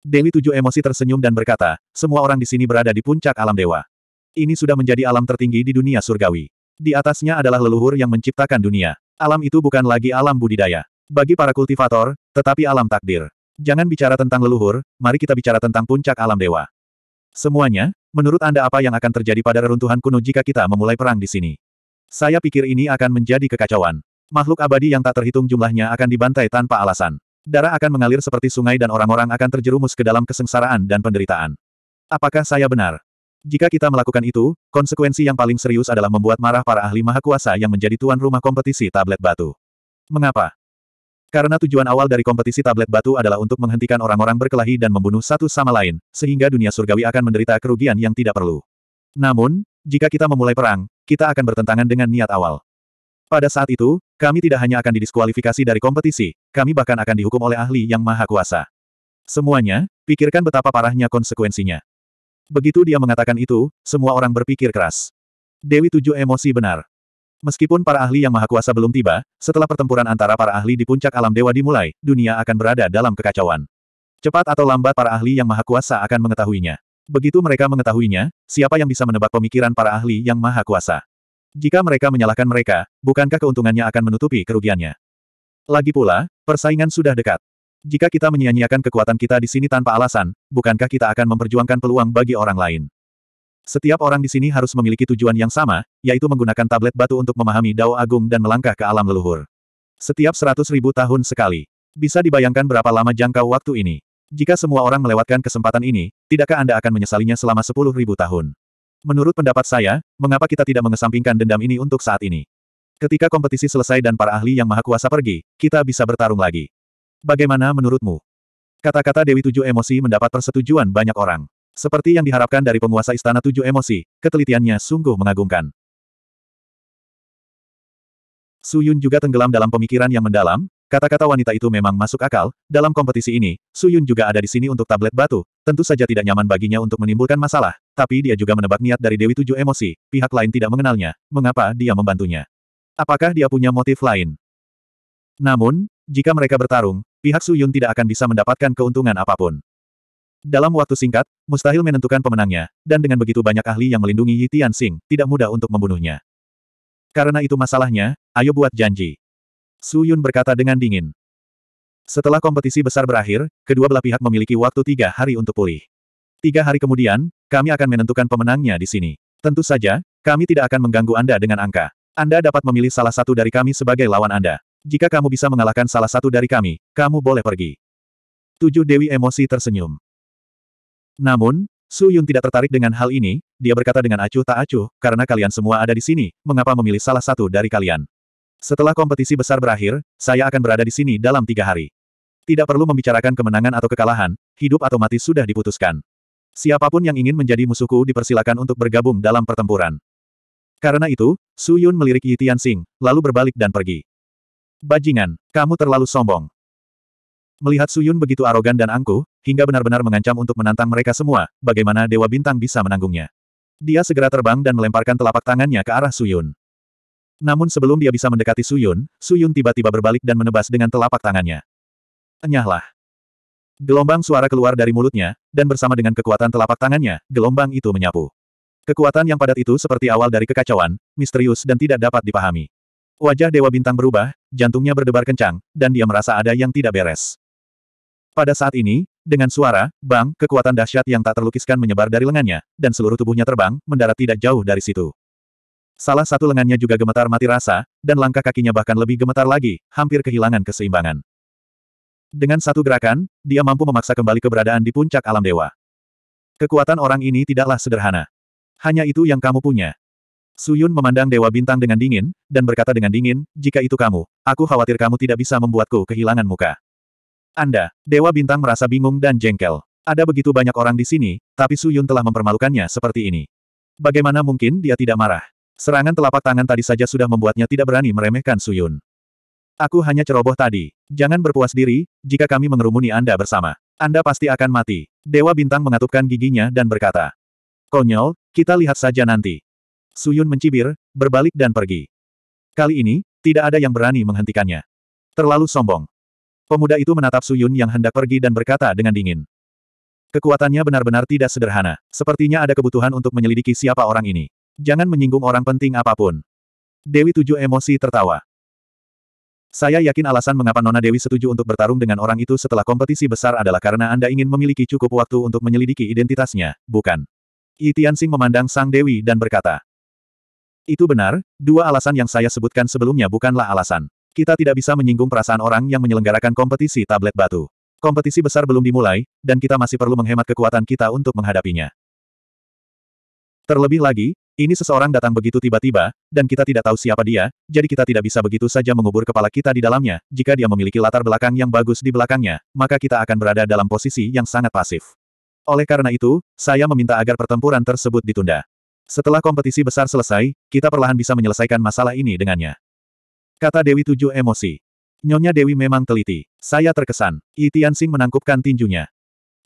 Dewi Tujuh Emosi tersenyum dan berkata, semua orang di sini berada di puncak alam dewa. Ini sudah menjadi alam tertinggi di dunia surgawi. Di atasnya adalah leluhur yang menciptakan dunia. Alam itu bukan lagi alam budidaya. Bagi para kultivator, tetapi alam takdir. Jangan bicara tentang leluhur, mari kita bicara tentang puncak alam dewa. Semuanya, menurut Anda apa yang akan terjadi pada reruntuhan kuno jika kita memulai perang di sini? Saya pikir ini akan menjadi kekacauan. Makhluk abadi yang tak terhitung jumlahnya akan dibantai tanpa alasan. Darah akan mengalir seperti sungai dan orang-orang akan terjerumus ke dalam kesengsaraan dan penderitaan. Apakah saya benar? Jika kita melakukan itu, konsekuensi yang paling serius adalah membuat marah para ahli maha kuasa yang menjadi tuan rumah kompetisi tablet batu. Mengapa? Karena tujuan awal dari kompetisi tablet batu adalah untuk menghentikan orang-orang berkelahi dan membunuh satu sama lain, sehingga dunia surgawi akan menderita kerugian yang tidak perlu. Namun, jika kita memulai perang, kita akan bertentangan dengan niat awal. Pada saat itu, kami tidak hanya akan didiskualifikasi dari kompetisi, kami bahkan akan dihukum oleh ahli yang maha kuasa. Semuanya, pikirkan betapa parahnya konsekuensinya. Begitu dia mengatakan itu, semua orang berpikir keras. Dewi Tujuh emosi benar. Meskipun para ahli yang maha kuasa belum tiba, setelah pertempuran antara para ahli di puncak alam dewa dimulai, dunia akan berada dalam kekacauan. Cepat atau lambat para ahli yang maha kuasa akan mengetahuinya. Begitu mereka mengetahuinya, siapa yang bisa menebak pemikiran para ahli yang maha kuasa? Jika mereka menyalahkan mereka, bukankah keuntungannya akan menutupi kerugiannya? Lagi pula, persaingan sudah dekat. Jika kita menyia-nyiakan kekuatan kita di sini tanpa alasan, bukankah kita akan memperjuangkan peluang bagi orang lain? Setiap orang di sini harus memiliki tujuan yang sama, yaitu menggunakan tablet batu untuk memahami Dao Agung dan melangkah ke alam leluhur. Setiap seratus ribu tahun sekali. Bisa dibayangkan berapa lama jangka waktu ini. Jika semua orang melewatkan kesempatan ini, tidakkah Anda akan menyesalinya selama sepuluh ribu tahun? Menurut pendapat saya, mengapa kita tidak mengesampingkan dendam ini untuk saat ini? Ketika kompetisi selesai dan para ahli yang maha kuasa pergi, kita bisa bertarung lagi. Bagaimana menurutmu? Kata-kata Dewi Tujuh Emosi mendapat persetujuan banyak orang. Seperti yang diharapkan dari penguasa Istana Tujuh Emosi, ketelitiannya sungguh mengagumkan. Su Yun juga tenggelam dalam pemikiran yang mendalam, kata-kata wanita itu memang masuk akal, dalam kompetisi ini, Su Yun juga ada di sini untuk tablet batu, tentu saja tidak nyaman baginya untuk menimbulkan masalah, tapi dia juga menebak niat dari Dewi Tujuh Emosi, pihak lain tidak mengenalnya, mengapa dia membantunya. Apakah dia punya motif lain? Namun, jika mereka bertarung, pihak Su Yun tidak akan bisa mendapatkan keuntungan apapun. Dalam waktu singkat, mustahil menentukan pemenangnya, dan dengan begitu banyak ahli yang melindungi Yi Tian Xing, tidak mudah untuk membunuhnya. Karena itu masalahnya, ayo buat janji. Su Yun berkata dengan dingin. Setelah kompetisi besar berakhir, kedua belah pihak memiliki waktu tiga hari untuk pulih. Tiga hari kemudian, kami akan menentukan pemenangnya di sini. Tentu saja, kami tidak akan mengganggu Anda dengan angka. Anda dapat memilih salah satu dari kami sebagai lawan Anda. Jika kamu bisa mengalahkan salah satu dari kami, kamu boleh pergi. Tujuh Dewi Emosi tersenyum. Namun, Su Yun tidak tertarik dengan hal ini, dia berkata dengan acuh tak acuh, karena kalian semua ada di sini, mengapa memilih salah satu dari kalian? Setelah kompetisi besar berakhir, saya akan berada di sini dalam tiga hari. Tidak perlu membicarakan kemenangan atau kekalahan, hidup atau mati sudah diputuskan. Siapapun yang ingin menjadi musuhku dipersilakan untuk bergabung dalam pertempuran. Karena itu, Su Yun melirik Yi Tianxing, lalu berbalik dan pergi. Bajingan, kamu terlalu sombong. Melihat Su Yun begitu arogan dan angkuh, hingga benar-benar mengancam untuk menantang mereka semua, bagaimana Dewa Bintang bisa menanggungnya. Dia segera terbang dan melemparkan telapak tangannya ke arah Su Yun. Namun sebelum dia bisa mendekati Su Yun, Su Yun tiba-tiba berbalik dan menebas dengan telapak tangannya. Enyahlah. Gelombang suara keluar dari mulutnya, dan bersama dengan kekuatan telapak tangannya, gelombang itu menyapu. Kekuatan yang padat itu seperti awal dari kekacauan, misterius dan tidak dapat dipahami. Wajah Dewa Bintang berubah, jantungnya berdebar kencang, dan dia merasa ada yang tidak beres. Pada saat ini, dengan suara, bang, kekuatan dahsyat yang tak terlukiskan menyebar dari lengannya, dan seluruh tubuhnya terbang, mendarat tidak jauh dari situ. Salah satu lengannya juga gemetar mati rasa, dan langkah kakinya bahkan lebih gemetar lagi, hampir kehilangan keseimbangan. Dengan satu gerakan, dia mampu memaksa kembali keberadaan di puncak alam dewa. Kekuatan orang ini tidaklah sederhana. Hanya itu yang kamu punya. Suyun memandang Dewa Bintang dengan dingin, dan berkata dengan dingin, jika itu kamu, aku khawatir kamu tidak bisa membuatku kehilangan muka. Anda, Dewa Bintang merasa bingung dan jengkel. Ada begitu banyak orang di sini, tapi Suyun telah mempermalukannya seperti ini. Bagaimana mungkin dia tidak marah? Serangan telapak tangan tadi saja sudah membuatnya tidak berani meremehkan Suyun. Aku hanya ceroboh tadi. Jangan berpuas diri, jika kami mengerumuni Anda bersama. Anda pasti akan mati. Dewa Bintang mengatupkan giginya dan berkata. Konyol, kita lihat saja nanti. Suyun mencibir, berbalik dan pergi. Kali ini, tidak ada yang berani menghentikannya. Terlalu sombong. Pemuda itu menatap Suyun yang hendak pergi dan berkata dengan dingin. Kekuatannya benar-benar tidak sederhana. Sepertinya ada kebutuhan untuk menyelidiki siapa orang ini. Jangan menyinggung orang penting apapun. Dewi Tujuh emosi tertawa. Saya yakin alasan mengapa Nona Dewi setuju untuk bertarung dengan orang itu setelah kompetisi besar adalah karena Anda ingin memiliki cukup waktu untuk menyelidiki identitasnya, bukan? Yi Tianxing memandang Sang Dewi dan berkata. Itu benar, dua alasan yang saya sebutkan sebelumnya bukanlah alasan. Kita tidak bisa menyinggung perasaan orang yang menyelenggarakan kompetisi tablet batu. Kompetisi besar belum dimulai, dan kita masih perlu menghemat kekuatan kita untuk menghadapinya. Terlebih lagi, ini seseorang datang begitu tiba-tiba, dan kita tidak tahu siapa dia, jadi kita tidak bisa begitu saja mengubur kepala kita di dalamnya. Jika dia memiliki latar belakang yang bagus di belakangnya, maka kita akan berada dalam posisi yang sangat pasif. Oleh karena itu, saya meminta agar pertempuran tersebut ditunda. Setelah kompetisi besar selesai, kita perlahan bisa menyelesaikan masalah ini dengannya. Kata Dewi Tujuh Emosi. Nyonya Dewi memang teliti. Saya terkesan. Yi Tianxing menangkupkan tinjunya.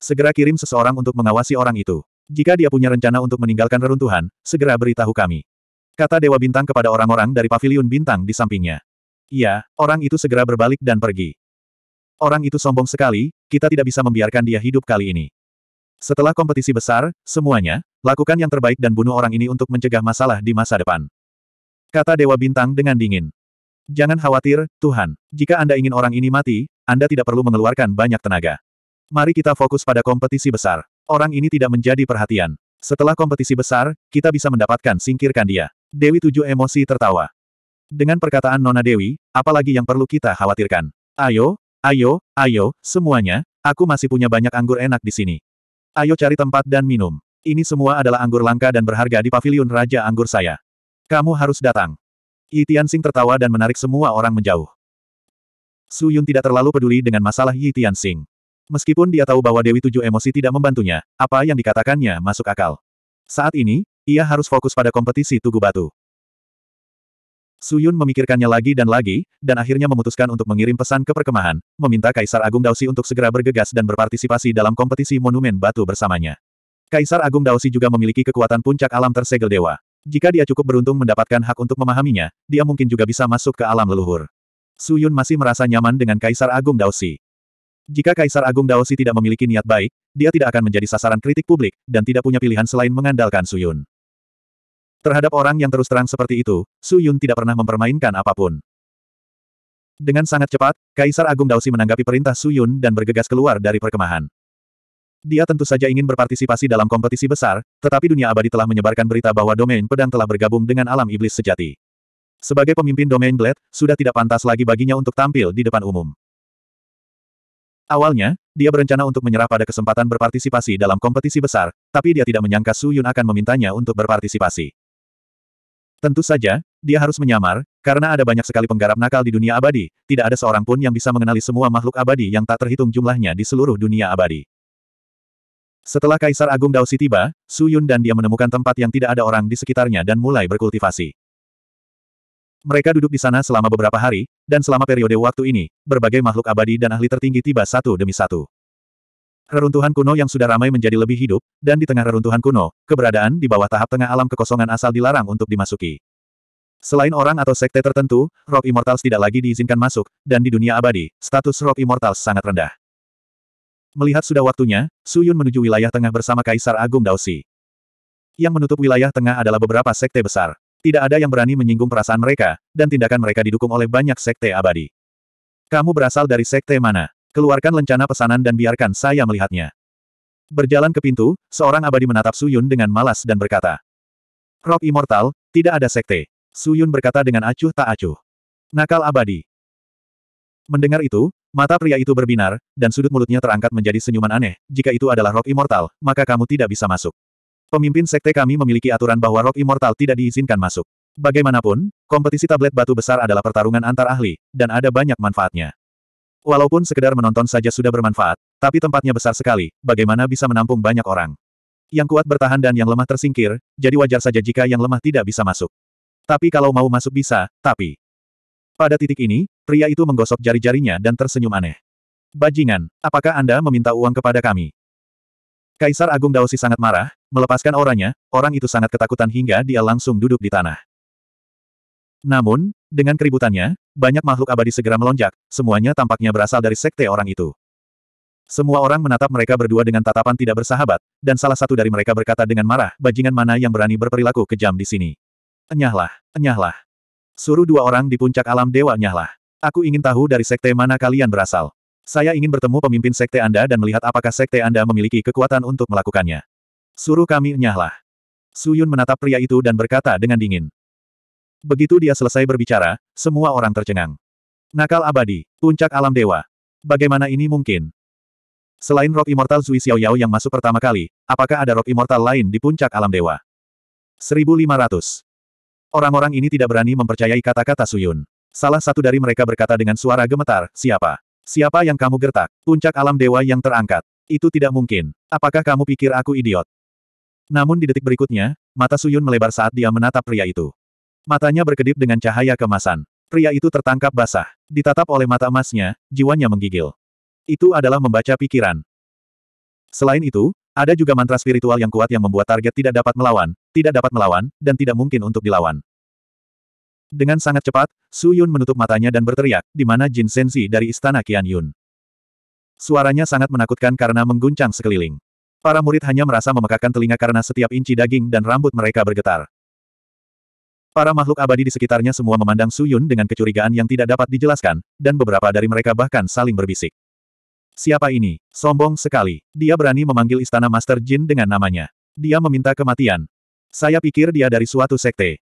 Segera kirim seseorang untuk mengawasi orang itu. Jika dia punya rencana untuk meninggalkan reruntuhan, segera beritahu kami. Kata Dewa Bintang kepada orang-orang dari Paviliun bintang di sampingnya. Iya, orang itu segera berbalik dan pergi. Orang itu sombong sekali, kita tidak bisa membiarkan dia hidup kali ini. Setelah kompetisi besar, semuanya, lakukan yang terbaik dan bunuh orang ini untuk mencegah masalah di masa depan. Kata Dewa Bintang dengan dingin. Jangan khawatir, Tuhan. Jika Anda ingin orang ini mati, Anda tidak perlu mengeluarkan banyak tenaga. Mari kita fokus pada kompetisi besar. Orang ini tidak menjadi perhatian. Setelah kompetisi besar, kita bisa mendapatkan singkirkan dia. Dewi tujuh emosi tertawa. Dengan perkataan Nona Dewi, apalagi yang perlu kita khawatirkan? Ayo, ayo, ayo, semuanya, aku masih punya banyak anggur enak di sini. Ayo cari tempat dan minum. Ini semua adalah anggur langka dan berharga di paviliun Raja Anggur saya. Kamu harus datang. Yi Tianxing tertawa dan menarik semua orang menjauh. Su Yun tidak terlalu peduli dengan masalah Yi Tianxing. Meskipun dia tahu bahwa Dewi Tujuh Emosi tidak membantunya, apa yang dikatakannya masuk akal. Saat ini, ia harus fokus pada kompetisi Tugu Batu. Suyun memikirkannya lagi dan lagi, dan akhirnya memutuskan untuk mengirim pesan ke perkemahan, meminta Kaisar Agung Daosi untuk segera bergegas dan berpartisipasi dalam kompetisi Monumen Batu bersamanya. Kaisar Agung Daosi juga memiliki kekuatan puncak alam tersegel dewa. Jika dia cukup beruntung mendapatkan hak untuk memahaminya, dia mungkin juga bisa masuk ke alam leluhur. Suyun masih merasa nyaman dengan Kaisar Agung Daosi. Jika Kaisar Agung Daosi tidak memiliki niat baik, dia tidak akan menjadi sasaran kritik publik, dan tidak punya pilihan selain mengandalkan Suyun. Terhadap orang yang terus terang seperti itu, Suyun tidak pernah mempermainkan apapun. Dengan sangat cepat, Kaisar Agung Daosi menanggapi perintah Suyun dan bergegas keluar dari perkemahan. Dia tentu saja ingin berpartisipasi dalam kompetisi besar, tetapi dunia abadi telah menyebarkan berita bahwa domain pedang telah bergabung dengan alam iblis sejati. Sebagai pemimpin domain Blade, sudah tidak pantas lagi baginya untuk tampil di depan umum. Awalnya, dia berencana untuk menyerah pada kesempatan berpartisipasi dalam kompetisi besar, tapi dia tidak menyangka Su Yun akan memintanya untuk berpartisipasi. Tentu saja, dia harus menyamar, karena ada banyak sekali penggarap nakal di dunia abadi, tidak ada seorang pun yang bisa mengenali semua makhluk abadi yang tak terhitung jumlahnya di seluruh dunia abadi. Setelah Kaisar Agung Daosi tiba, Su Yun dan dia menemukan tempat yang tidak ada orang di sekitarnya dan mulai berkultivasi. Mereka duduk di sana selama beberapa hari, dan selama periode waktu ini, berbagai makhluk abadi dan ahli tertinggi tiba satu demi satu. Reruntuhan kuno yang sudah ramai menjadi lebih hidup, dan di tengah reruntuhan kuno, keberadaan di bawah tahap tengah alam kekosongan asal dilarang untuk dimasuki. Selain orang atau sekte tertentu, Rock Immortals tidak lagi diizinkan masuk, dan di dunia abadi, status Rock Immortals sangat rendah. Melihat sudah waktunya, Su Yun menuju wilayah tengah bersama Kaisar Agung Daosi. Yang menutup wilayah tengah adalah beberapa sekte besar. Tidak ada yang berani menyinggung perasaan mereka, dan tindakan mereka didukung oleh banyak sekte abadi. Kamu berasal dari sekte mana? Keluarkan lencana pesanan dan biarkan saya melihatnya. Berjalan ke pintu, seorang abadi menatap Suyun dengan malas dan berkata. Rock Immortal, tidak ada sekte. Suyun berkata dengan acuh tak acuh. Nakal abadi. Mendengar itu, mata pria itu berbinar, dan sudut mulutnya terangkat menjadi senyuman aneh, jika itu adalah Rock Immortal, maka kamu tidak bisa masuk. Pemimpin sekte kami memiliki aturan bahwa roh immortal tidak diizinkan masuk. Bagaimanapun, kompetisi tablet batu besar adalah pertarungan antar ahli, dan ada banyak manfaatnya. Walaupun sekedar menonton saja sudah bermanfaat, tapi tempatnya besar sekali, bagaimana bisa menampung banyak orang. Yang kuat bertahan dan yang lemah tersingkir, jadi wajar saja jika yang lemah tidak bisa masuk. Tapi kalau mau masuk bisa, tapi... Pada titik ini, pria itu menggosok jari-jarinya dan tersenyum aneh. Bajingan, apakah Anda meminta uang kepada kami? Kaisar Agung Daosi sangat marah, melepaskan orangnya, orang itu sangat ketakutan hingga dia langsung duduk di tanah. Namun, dengan keributannya, banyak makhluk abadi segera melonjak, semuanya tampaknya berasal dari sekte orang itu. Semua orang menatap mereka berdua dengan tatapan tidak bersahabat, dan salah satu dari mereka berkata dengan marah, bajingan mana yang berani berperilaku kejam di sini. Enyahlah, enyahlah. Suruh dua orang di puncak alam dewa enyahlah. Aku ingin tahu dari sekte mana kalian berasal. Saya ingin bertemu pemimpin sekte Anda dan melihat apakah sekte Anda memiliki kekuatan untuk melakukannya. Suruh kami nyahlah. Su Yun menatap pria itu dan berkata dengan dingin. Begitu dia selesai berbicara, semua orang tercengang. Nakal abadi, puncak alam dewa. Bagaimana ini mungkin? Selain rok Immortal Zui Xiaoyao yang masuk pertama kali, apakah ada rok Immortal lain di puncak alam dewa? 1500. Orang-orang ini tidak berani mempercayai kata-kata Su Yun. Salah satu dari mereka berkata dengan suara gemetar, siapa? Siapa yang kamu gertak? Puncak alam dewa yang terangkat. Itu tidak mungkin. Apakah kamu pikir aku idiot? Namun di detik berikutnya, mata Suyun melebar saat dia menatap pria itu. Matanya berkedip dengan cahaya kemasan. Pria itu tertangkap basah. Ditatap oleh mata emasnya, jiwanya menggigil. Itu adalah membaca pikiran. Selain itu, ada juga mantra spiritual yang kuat yang membuat target tidak dapat melawan, tidak dapat melawan, dan tidak mungkin untuk dilawan. Dengan sangat cepat, Su Yun menutup matanya dan berteriak, di mana Jin Senzi dari istana Qian Yun. Suaranya sangat menakutkan karena mengguncang sekeliling. Para murid hanya merasa memekakan telinga karena setiap inci daging dan rambut mereka bergetar. Para makhluk abadi di sekitarnya semua memandang Su Yun dengan kecurigaan yang tidak dapat dijelaskan, dan beberapa dari mereka bahkan saling berbisik. Siapa ini? Sombong sekali. Dia berani memanggil istana Master Jin dengan namanya. Dia meminta kematian. Saya pikir dia dari suatu sekte.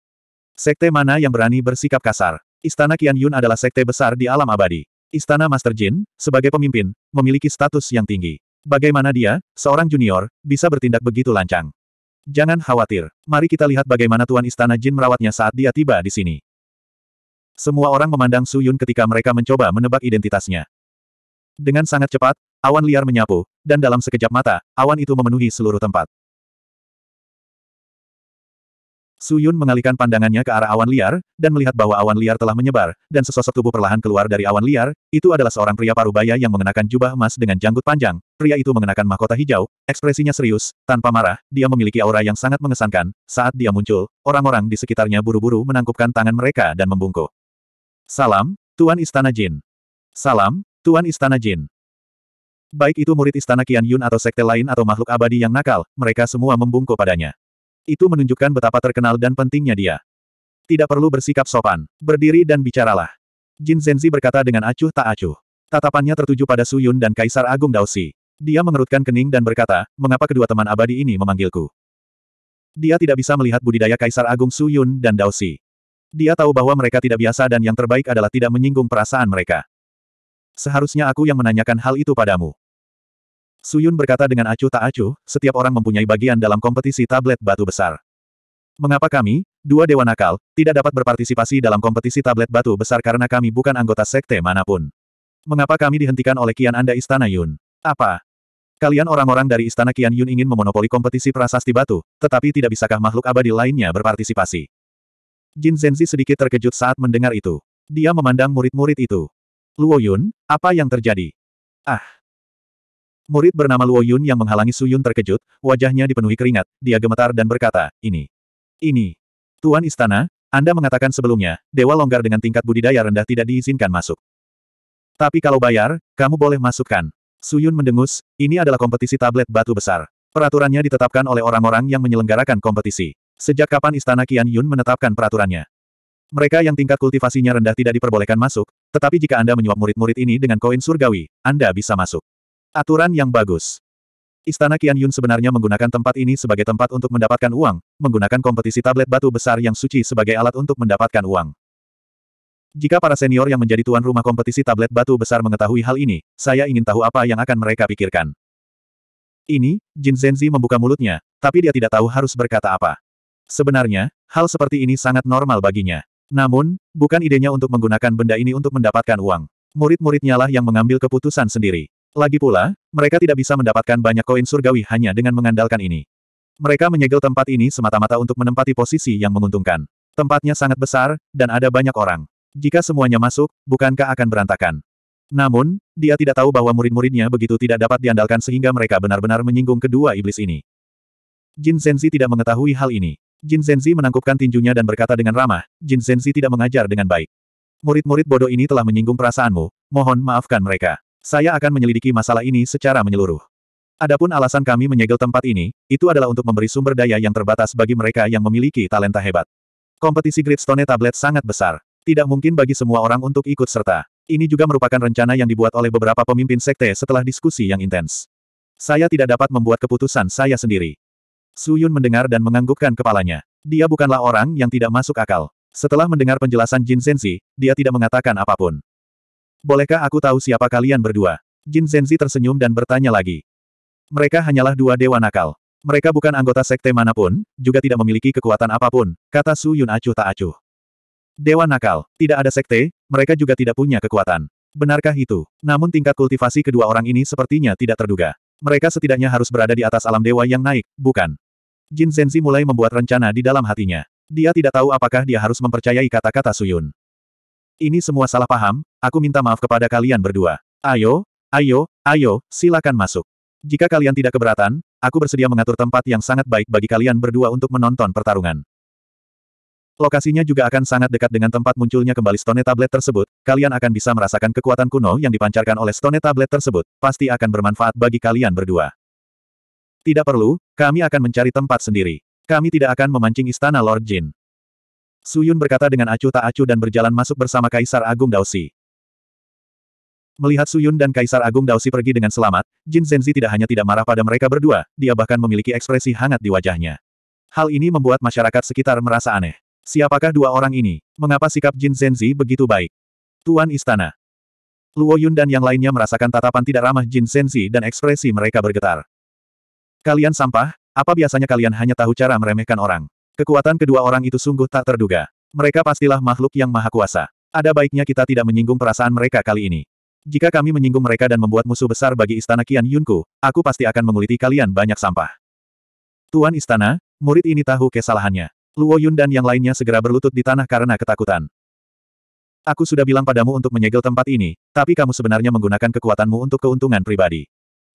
Sekte mana yang berani bersikap kasar? Istana Qian Yun adalah sekte besar di alam abadi. Istana Master Jin, sebagai pemimpin, memiliki status yang tinggi. Bagaimana dia, seorang junior, bisa bertindak begitu lancang? Jangan khawatir, mari kita lihat bagaimana Tuan Istana Jin merawatnya saat dia tiba di sini. Semua orang memandang Su Yun ketika mereka mencoba menebak identitasnya. Dengan sangat cepat, awan liar menyapu, dan dalam sekejap mata, awan itu memenuhi seluruh tempat. Su Yun mengalihkan pandangannya ke arah awan liar, dan melihat bahwa awan liar telah menyebar, dan sesosok tubuh perlahan keluar dari awan liar, itu adalah seorang pria parubaya yang mengenakan jubah emas dengan janggut panjang. Pria itu mengenakan mahkota hijau, ekspresinya serius, tanpa marah, dia memiliki aura yang sangat mengesankan. Saat dia muncul, orang-orang di sekitarnya buru-buru menangkupkan tangan mereka dan membungkuk. Salam, Tuan Istana Jin. Salam, Tuan Istana Jin. Baik itu murid Istana Kian Yun atau sekte lain atau makhluk abadi yang nakal, mereka semua membungkuk padanya. Itu menunjukkan betapa terkenal dan pentingnya dia. Tidak perlu bersikap sopan. Berdiri dan bicaralah. Jin Zenzi berkata dengan acuh tak acuh. Tatapannya tertuju pada Suyun dan Kaisar Agung Daosi. Dia mengerutkan kening dan berkata, mengapa kedua teman abadi ini memanggilku? Dia tidak bisa melihat budidaya Kaisar Agung Suyun dan Daosi. Dia tahu bahwa mereka tidak biasa dan yang terbaik adalah tidak menyinggung perasaan mereka. Seharusnya aku yang menanyakan hal itu padamu. Suyun berkata dengan acuh tak acuh, setiap orang mempunyai bagian dalam kompetisi tablet batu besar. Mengapa kami, dua dewa nakal, tidak dapat berpartisipasi dalam kompetisi tablet batu besar karena kami bukan anggota sekte manapun? Mengapa kami dihentikan oleh Kian Anda Istana Yun? Apa? Kalian orang-orang dari Istana Kian Yun ingin memonopoli kompetisi prasasti batu, tetapi tidak bisakah makhluk abadi lainnya berpartisipasi? Jin Zenzi sedikit terkejut saat mendengar itu. Dia memandang murid-murid itu. Luo Yun, apa yang terjadi? Ah, Murid bernama Luo Yun yang menghalangi Su Yun terkejut, wajahnya dipenuhi keringat, dia gemetar dan berkata, ini. Ini. Tuan Istana, Anda mengatakan sebelumnya, Dewa Longgar dengan tingkat budidaya rendah tidak diizinkan masuk. Tapi kalau bayar, kamu boleh masukkan. Su Yun mendengus, ini adalah kompetisi tablet batu besar. Peraturannya ditetapkan oleh orang-orang yang menyelenggarakan kompetisi. Sejak kapan Istana Qian Yun menetapkan peraturannya? Mereka yang tingkat kultivasinya rendah tidak diperbolehkan masuk, tetapi jika Anda menyuap murid-murid ini dengan koin surgawi, Anda bisa masuk. Aturan yang bagus. Istana Qian Yun sebenarnya menggunakan tempat ini sebagai tempat untuk mendapatkan uang, menggunakan kompetisi tablet batu besar yang suci sebagai alat untuk mendapatkan uang. Jika para senior yang menjadi tuan rumah kompetisi tablet batu besar mengetahui hal ini, saya ingin tahu apa yang akan mereka pikirkan. Ini, Jin Zenzi membuka mulutnya, tapi dia tidak tahu harus berkata apa. Sebenarnya, hal seperti ini sangat normal baginya. Namun, bukan idenya untuk menggunakan benda ini untuk mendapatkan uang. Murid-muridnya lah yang mengambil keputusan sendiri. Lagi pula, mereka tidak bisa mendapatkan banyak koin surgawi hanya dengan mengandalkan ini. Mereka menyegel tempat ini semata-mata untuk menempati posisi yang menguntungkan. Tempatnya sangat besar, dan ada banyak orang. Jika semuanya masuk, bukankah akan berantakan? Namun, dia tidak tahu bahwa murid-muridnya begitu tidak dapat diandalkan sehingga mereka benar-benar menyinggung kedua iblis ini. Jin Zenzi tidak mengetahui hal ini. Jin Zenzi menangkupkan tinjunya dan berkata dengan ramah, Jin Zenzi tidak mengajar dengan baik. Murid-murid bodoh ini telah menyinggung perasaanmu, mohon maafkan mereka. Saya akan menyelidiki masalah ini secara menyeluruh. Adapun alasan kami menyegel tempat ini, itu adalah untuk memberi sumber daya yang terbatas bagi mereka yang memiliki talenta hebat. Kompetisi Gridstone Tablet sangat besar. Tidak mungkin bagi semua orang untuk ikut serta. Ini juga merupakan rencana yang dibuat oleh beberapa pemimpin sekte setelah diskusi yang intens. Saya tidak dapat membuat keputusan saya sendiri. Su Yun mendengar dan menganggukkan kepalanya. Dia bukanlah orang yang tidak masuk akal. Setelah mendengar penjelasan Jin Sensi, dia tidak mengatakan apapun. Bolehkah aku tahu siapa kalian berdua? Jin Zenzi tersenyum dan bertanya lagi. Mereka hanyalah dua dewa nakal. Mereka bukan anggota sekte manapun, juga tidak memiliki kekuatan apapun, kata Su Yun acuh tak acuh. Dewa nakal, tidak ada sekte, mereka juga tidak punya kekuatan. Benarkah itu? Namun tingkat kultivasi kedua orang ini sepertinya tidak terduga. Mereka setidaknya harus berada di atas alam dewa yang naik, bukan? Jin Zenzi mulai membuat rencana di dalam hatinya. Dia tidak tahu apakah dia harus mempercayai kata-kata Suyun. Ini semua salah paham, aku minta maaf kepada kalian berdua. Ayo, ayo, ayo, silakan masuk. Jika kalian tidak keberatan, aku bersedia mengatur tempat yang sangat baik bagi kalian berdua untuk menonton pertarungan. Lokasinya juga akan sangat dekat dengan tempat munculnya kembali stone tablet tersebut, kalian akan bisa merasakan kekuatan kuno yang dipancarkan oleh stone tablet tersebut, pasti akan bermanfaat bagi kalian berdua. Tidak perlu, kami akan mencari tempat sendiri. Kami tidak akan memancing istana Lord Jin. Suyun berkata dengan acuh tak acuh dan berjalan masuk bersama Kaisar Agung Daosi. Melihat Suyun dan Kaisar Agung Daosi pergi dengan selamat, Jin Zenzi tidak hanya tidak marah pada mereka berdua, dia bahkan memiliki ekspresi hangat di wajahnya. Hal ini membuat masyarakat sekitar merasa aneh. Siapakah dua orang ini? Mengapa sikap Jin Zenzi begitu baik? Tuan Istana. Luo Yun dan yang lainnya merasakan tatapan tidak ramah Jin Zenzi dan ekspresi mereka bergetar. Kalian sampah, apa biasanya kalian hanya tahu cara meremehkan orang? Kekuatan kedua orang itu sungguh tak terduga. Mereka pastilah makhluk yang maha kuasa. Ada baiknya kita tidak menyinggung perasaan mereka kali ini. Jika kami menyinggung mereka dan membuat musuh besar bagi istana Kian Yunku, aku pasti akan menguliti kalian banyak sampah. Tuan istana, murid ini tahu kesalahannya. Luo Yun dan yang lainnya segera berlutut di tanah karena ketakutan. Aku sudah bilang padamu untuk menyegel tempat ini, tapi kamu sebenarnya menggunakan kekuatanmu untuk keuntungan pribadi.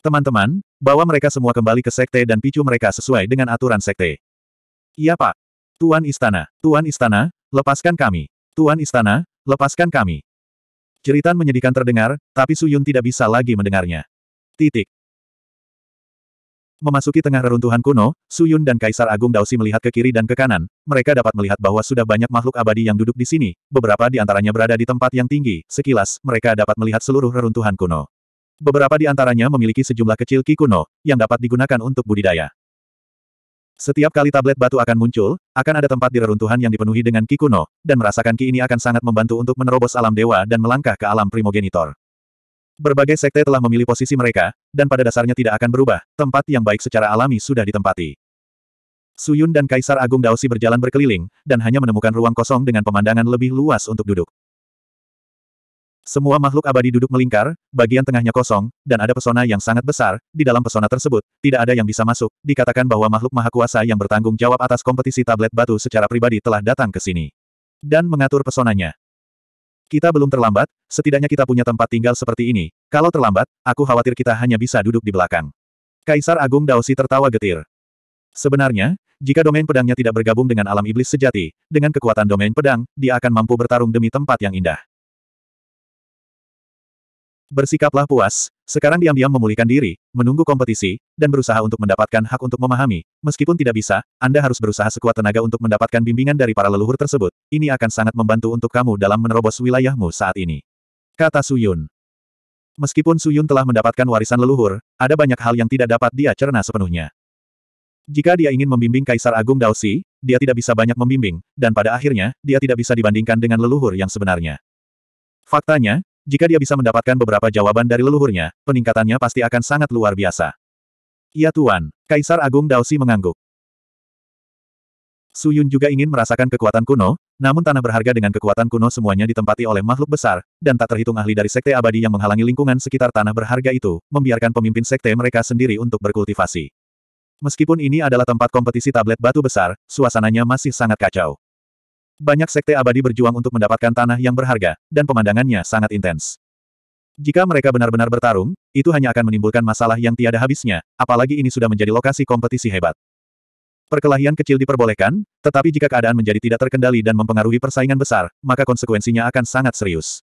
Teman-teman, bawa mereka semua kembali ke sekte dan picu mereka sesuai dengan aturan sekte. Iya pak. Tuan Istana, Tuan Istana, lepaskan kami. Tuan Istana, lepaskan kami. Jeritan menyedihkan terdengar, tapi Suyun tidak bisa lagi mendengarnya. Titik. Memasuki tengah reruntuhan kuno, Suyun dan Kaisar Agung Daosi melihat ke kiri dan ke kanan. Mereka dapat melihat bahwa sudah banyak makhluk abadi yang duduk di sini, beberapa di antaranya berada di tempat yang tinggi. Sekilas, mereka dapat melihat seluruh reruntuhan kuno. Beberapa di antaranya memiliki sejumlah kecil ki kuno, yang dapat digunakan untuk budidaya. Setiap kali tablet batu akan muncul, akan ada tempat di reruntuhan yang dipenuhi dengan kikuno, dan merasakan ki ini akan sangat membantu untuk menerobos alam dewa dan melangkah ke alam primogenitor. Berbagai sekte telah memilih posisi mereka, dan pada dasarnya tidak akan berubah, tempat yang baik secara alami sudah ditempati. Suyun dan Kaisar Agung Daosi berjalan berkeliling, dan hanya menemukan ruang kosong dengan pemandangan lebih luas untuk duduk. Semua makhluk abadi duduk melingkar, bagian tengahnya kosong, dan ada pesona yang sangat besar, di dalam pesona tersebut, tidak ada yang bisa masuk, dikatakan bahwa makhluk maha kuasa yang bertanggung jawab atas kompetisi tablet batu secara pribadi telah datang ke sini. Dan mengatur pesonanya. Kita belum terlambat, setidaknya kita punya tempat tinggal seperti ini, kalau terlambat, aku khawatir kita hanya bisa duduk di belakang. Kaisar Agung Daosi tertawa getir. Sebenarnya, jika domain pedangnya tidak bergabung dengan alam iblis sejati, dengan kekuatan domain pedang, dia akan mampu bertarung demi tempat yang indah. Bersikaplah puas, sekarang diam-diam memulihkan diri, menunggu kompetisi, dan berusaha untuk mendapatkan hak untuk memahami. Meskipun tidak bisa, Anda harus berusaha sekuat tenaga untuk mendapatkan bimbingan dari para leluhur tersebut. Ini akan sangat membantu untuk kamu dalam menerobos wilayahmu saat ini. Kata Suyun. Meskipun Suyun telah mendapatkan warisan leluhur, ada banyak hal yang tidak dapat dia cerna sepenuhnya. Jika dia ingin membimbing Kaisar Agung Daosi, dia tidak bisa banyak membimbing, dan pada akhirnya, dia tidak bisa dibandingkan dengan leluhur yang sebenarnya. Faktanya, jika dia bisa mendapatkan beberapa jawaban dari leluhurnya, peningkatannya pasti akan sangat luar biasa. Ya Tuan, Kaisar Agung Daosi mengangguk. Su Yun juga ingin merasakan kekuatan kuno, namun tanah berharga dengan kekuatan kuno semuanya ditempati oleh makhluk besar, dan tak terhitung ahli dari sekte abadi yang menghalangi lingkungan sekitar tanah berharga itu, membiarkan pemimpin sekte mereka sendiri untuk berkultivasi. Meskipun ini adalah tempat kompetisi tablet batu besar, suasananya masih sangat kacau. Banyak sekte abadi berjuang untuk mendapatkan tanah yang berharga, dan pemandangannya sangat intens. Jika mereka benar-benar bertarung, itu hanya akan menimbulkan masalah yang tiada habisnya, apalagi ini sudah menjadi lokasi kompetisi hebat. Perkelahian kecil diperbolehkan, tetapi jika keadaan menjadi tidak terkendali dan mempengaruhi persaingan besar, maka konsekuensinya akan sangat serius.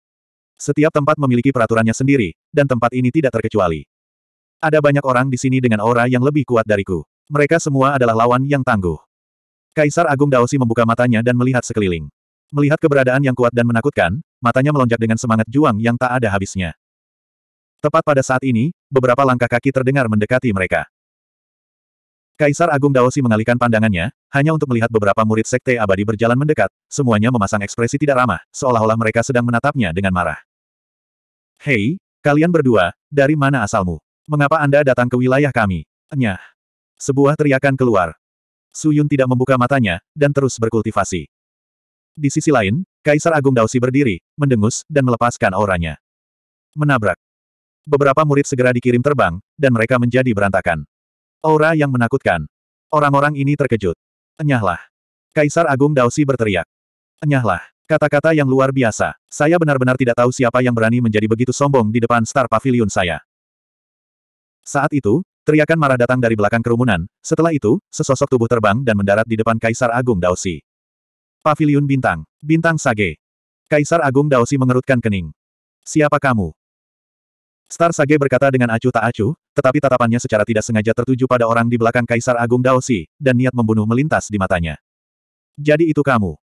Setiap tempat memiliki peraturannya sendiri, dan tempat ini tidak terkecuali. Ada banyak orang di sini dengan aura yang lebih kuat dariku. Mereka semua adalah lawan yang tangguh. Kaisar Agung Daosi membuka matanya dan melihat sekeliling. Melihat keberadaan yang kuat dan menakutkan, matanya melonjak dengan semangat juang yang tak ada habisnya. Tepat pada saat ini, beberapa langkah kaki terdengar mendekati mereka. Kaisar Agung Daosi mengalihkan pandangannya, hanya untuk melihat beberapa murid sekte abadi berjalan mendekat, semuanya memasang ekspresi tidak ramah, seolah-olah mereka sedang menatapnya dengan marah. Hei, kalian berdua, dari mana asalmu? Mengapa Anda datang ke wilayah kami? "Enyah." Sebuah teriakan keluar. Su Yun tidak membuka matanya, dan terus berkultivasi. Di sisi lain, Kaisar Agung Daosi berdiri, mendengus, dan melepaskan auranya. Menabrak. Beberapa murid segera dikirim terbang, dan mereka menjadi berantakan. Aura yang menakutkan. Orang-orang ini terkejut. Enyahlah. Kaisar Agung Daosi berteriak. Enyahlah. Kata-kata yang luar biasa. Saya benar-benar tidak tahu siapa yang berani menjadi begitu sombong di depan Star Pavilion saya. Saat itu, Teriakan marah datang dari belakang kerumunan, setelah itu, sesosok tubuh terbang dan mendarat di depan Kaisar Agung Daosi. Paviliun Bintang. Bintang Sage. Kaisar Agung Daosi mengerutkan kening. Siapa kamu? Star Sage berkata dengan acuh tak acuh, tetapi tatapannya secara tidak sengaja tertuju pada orang di belakang Kaisar Agung Daosi, dan niat membunuh melintas di matanya. Jadi itu kamu.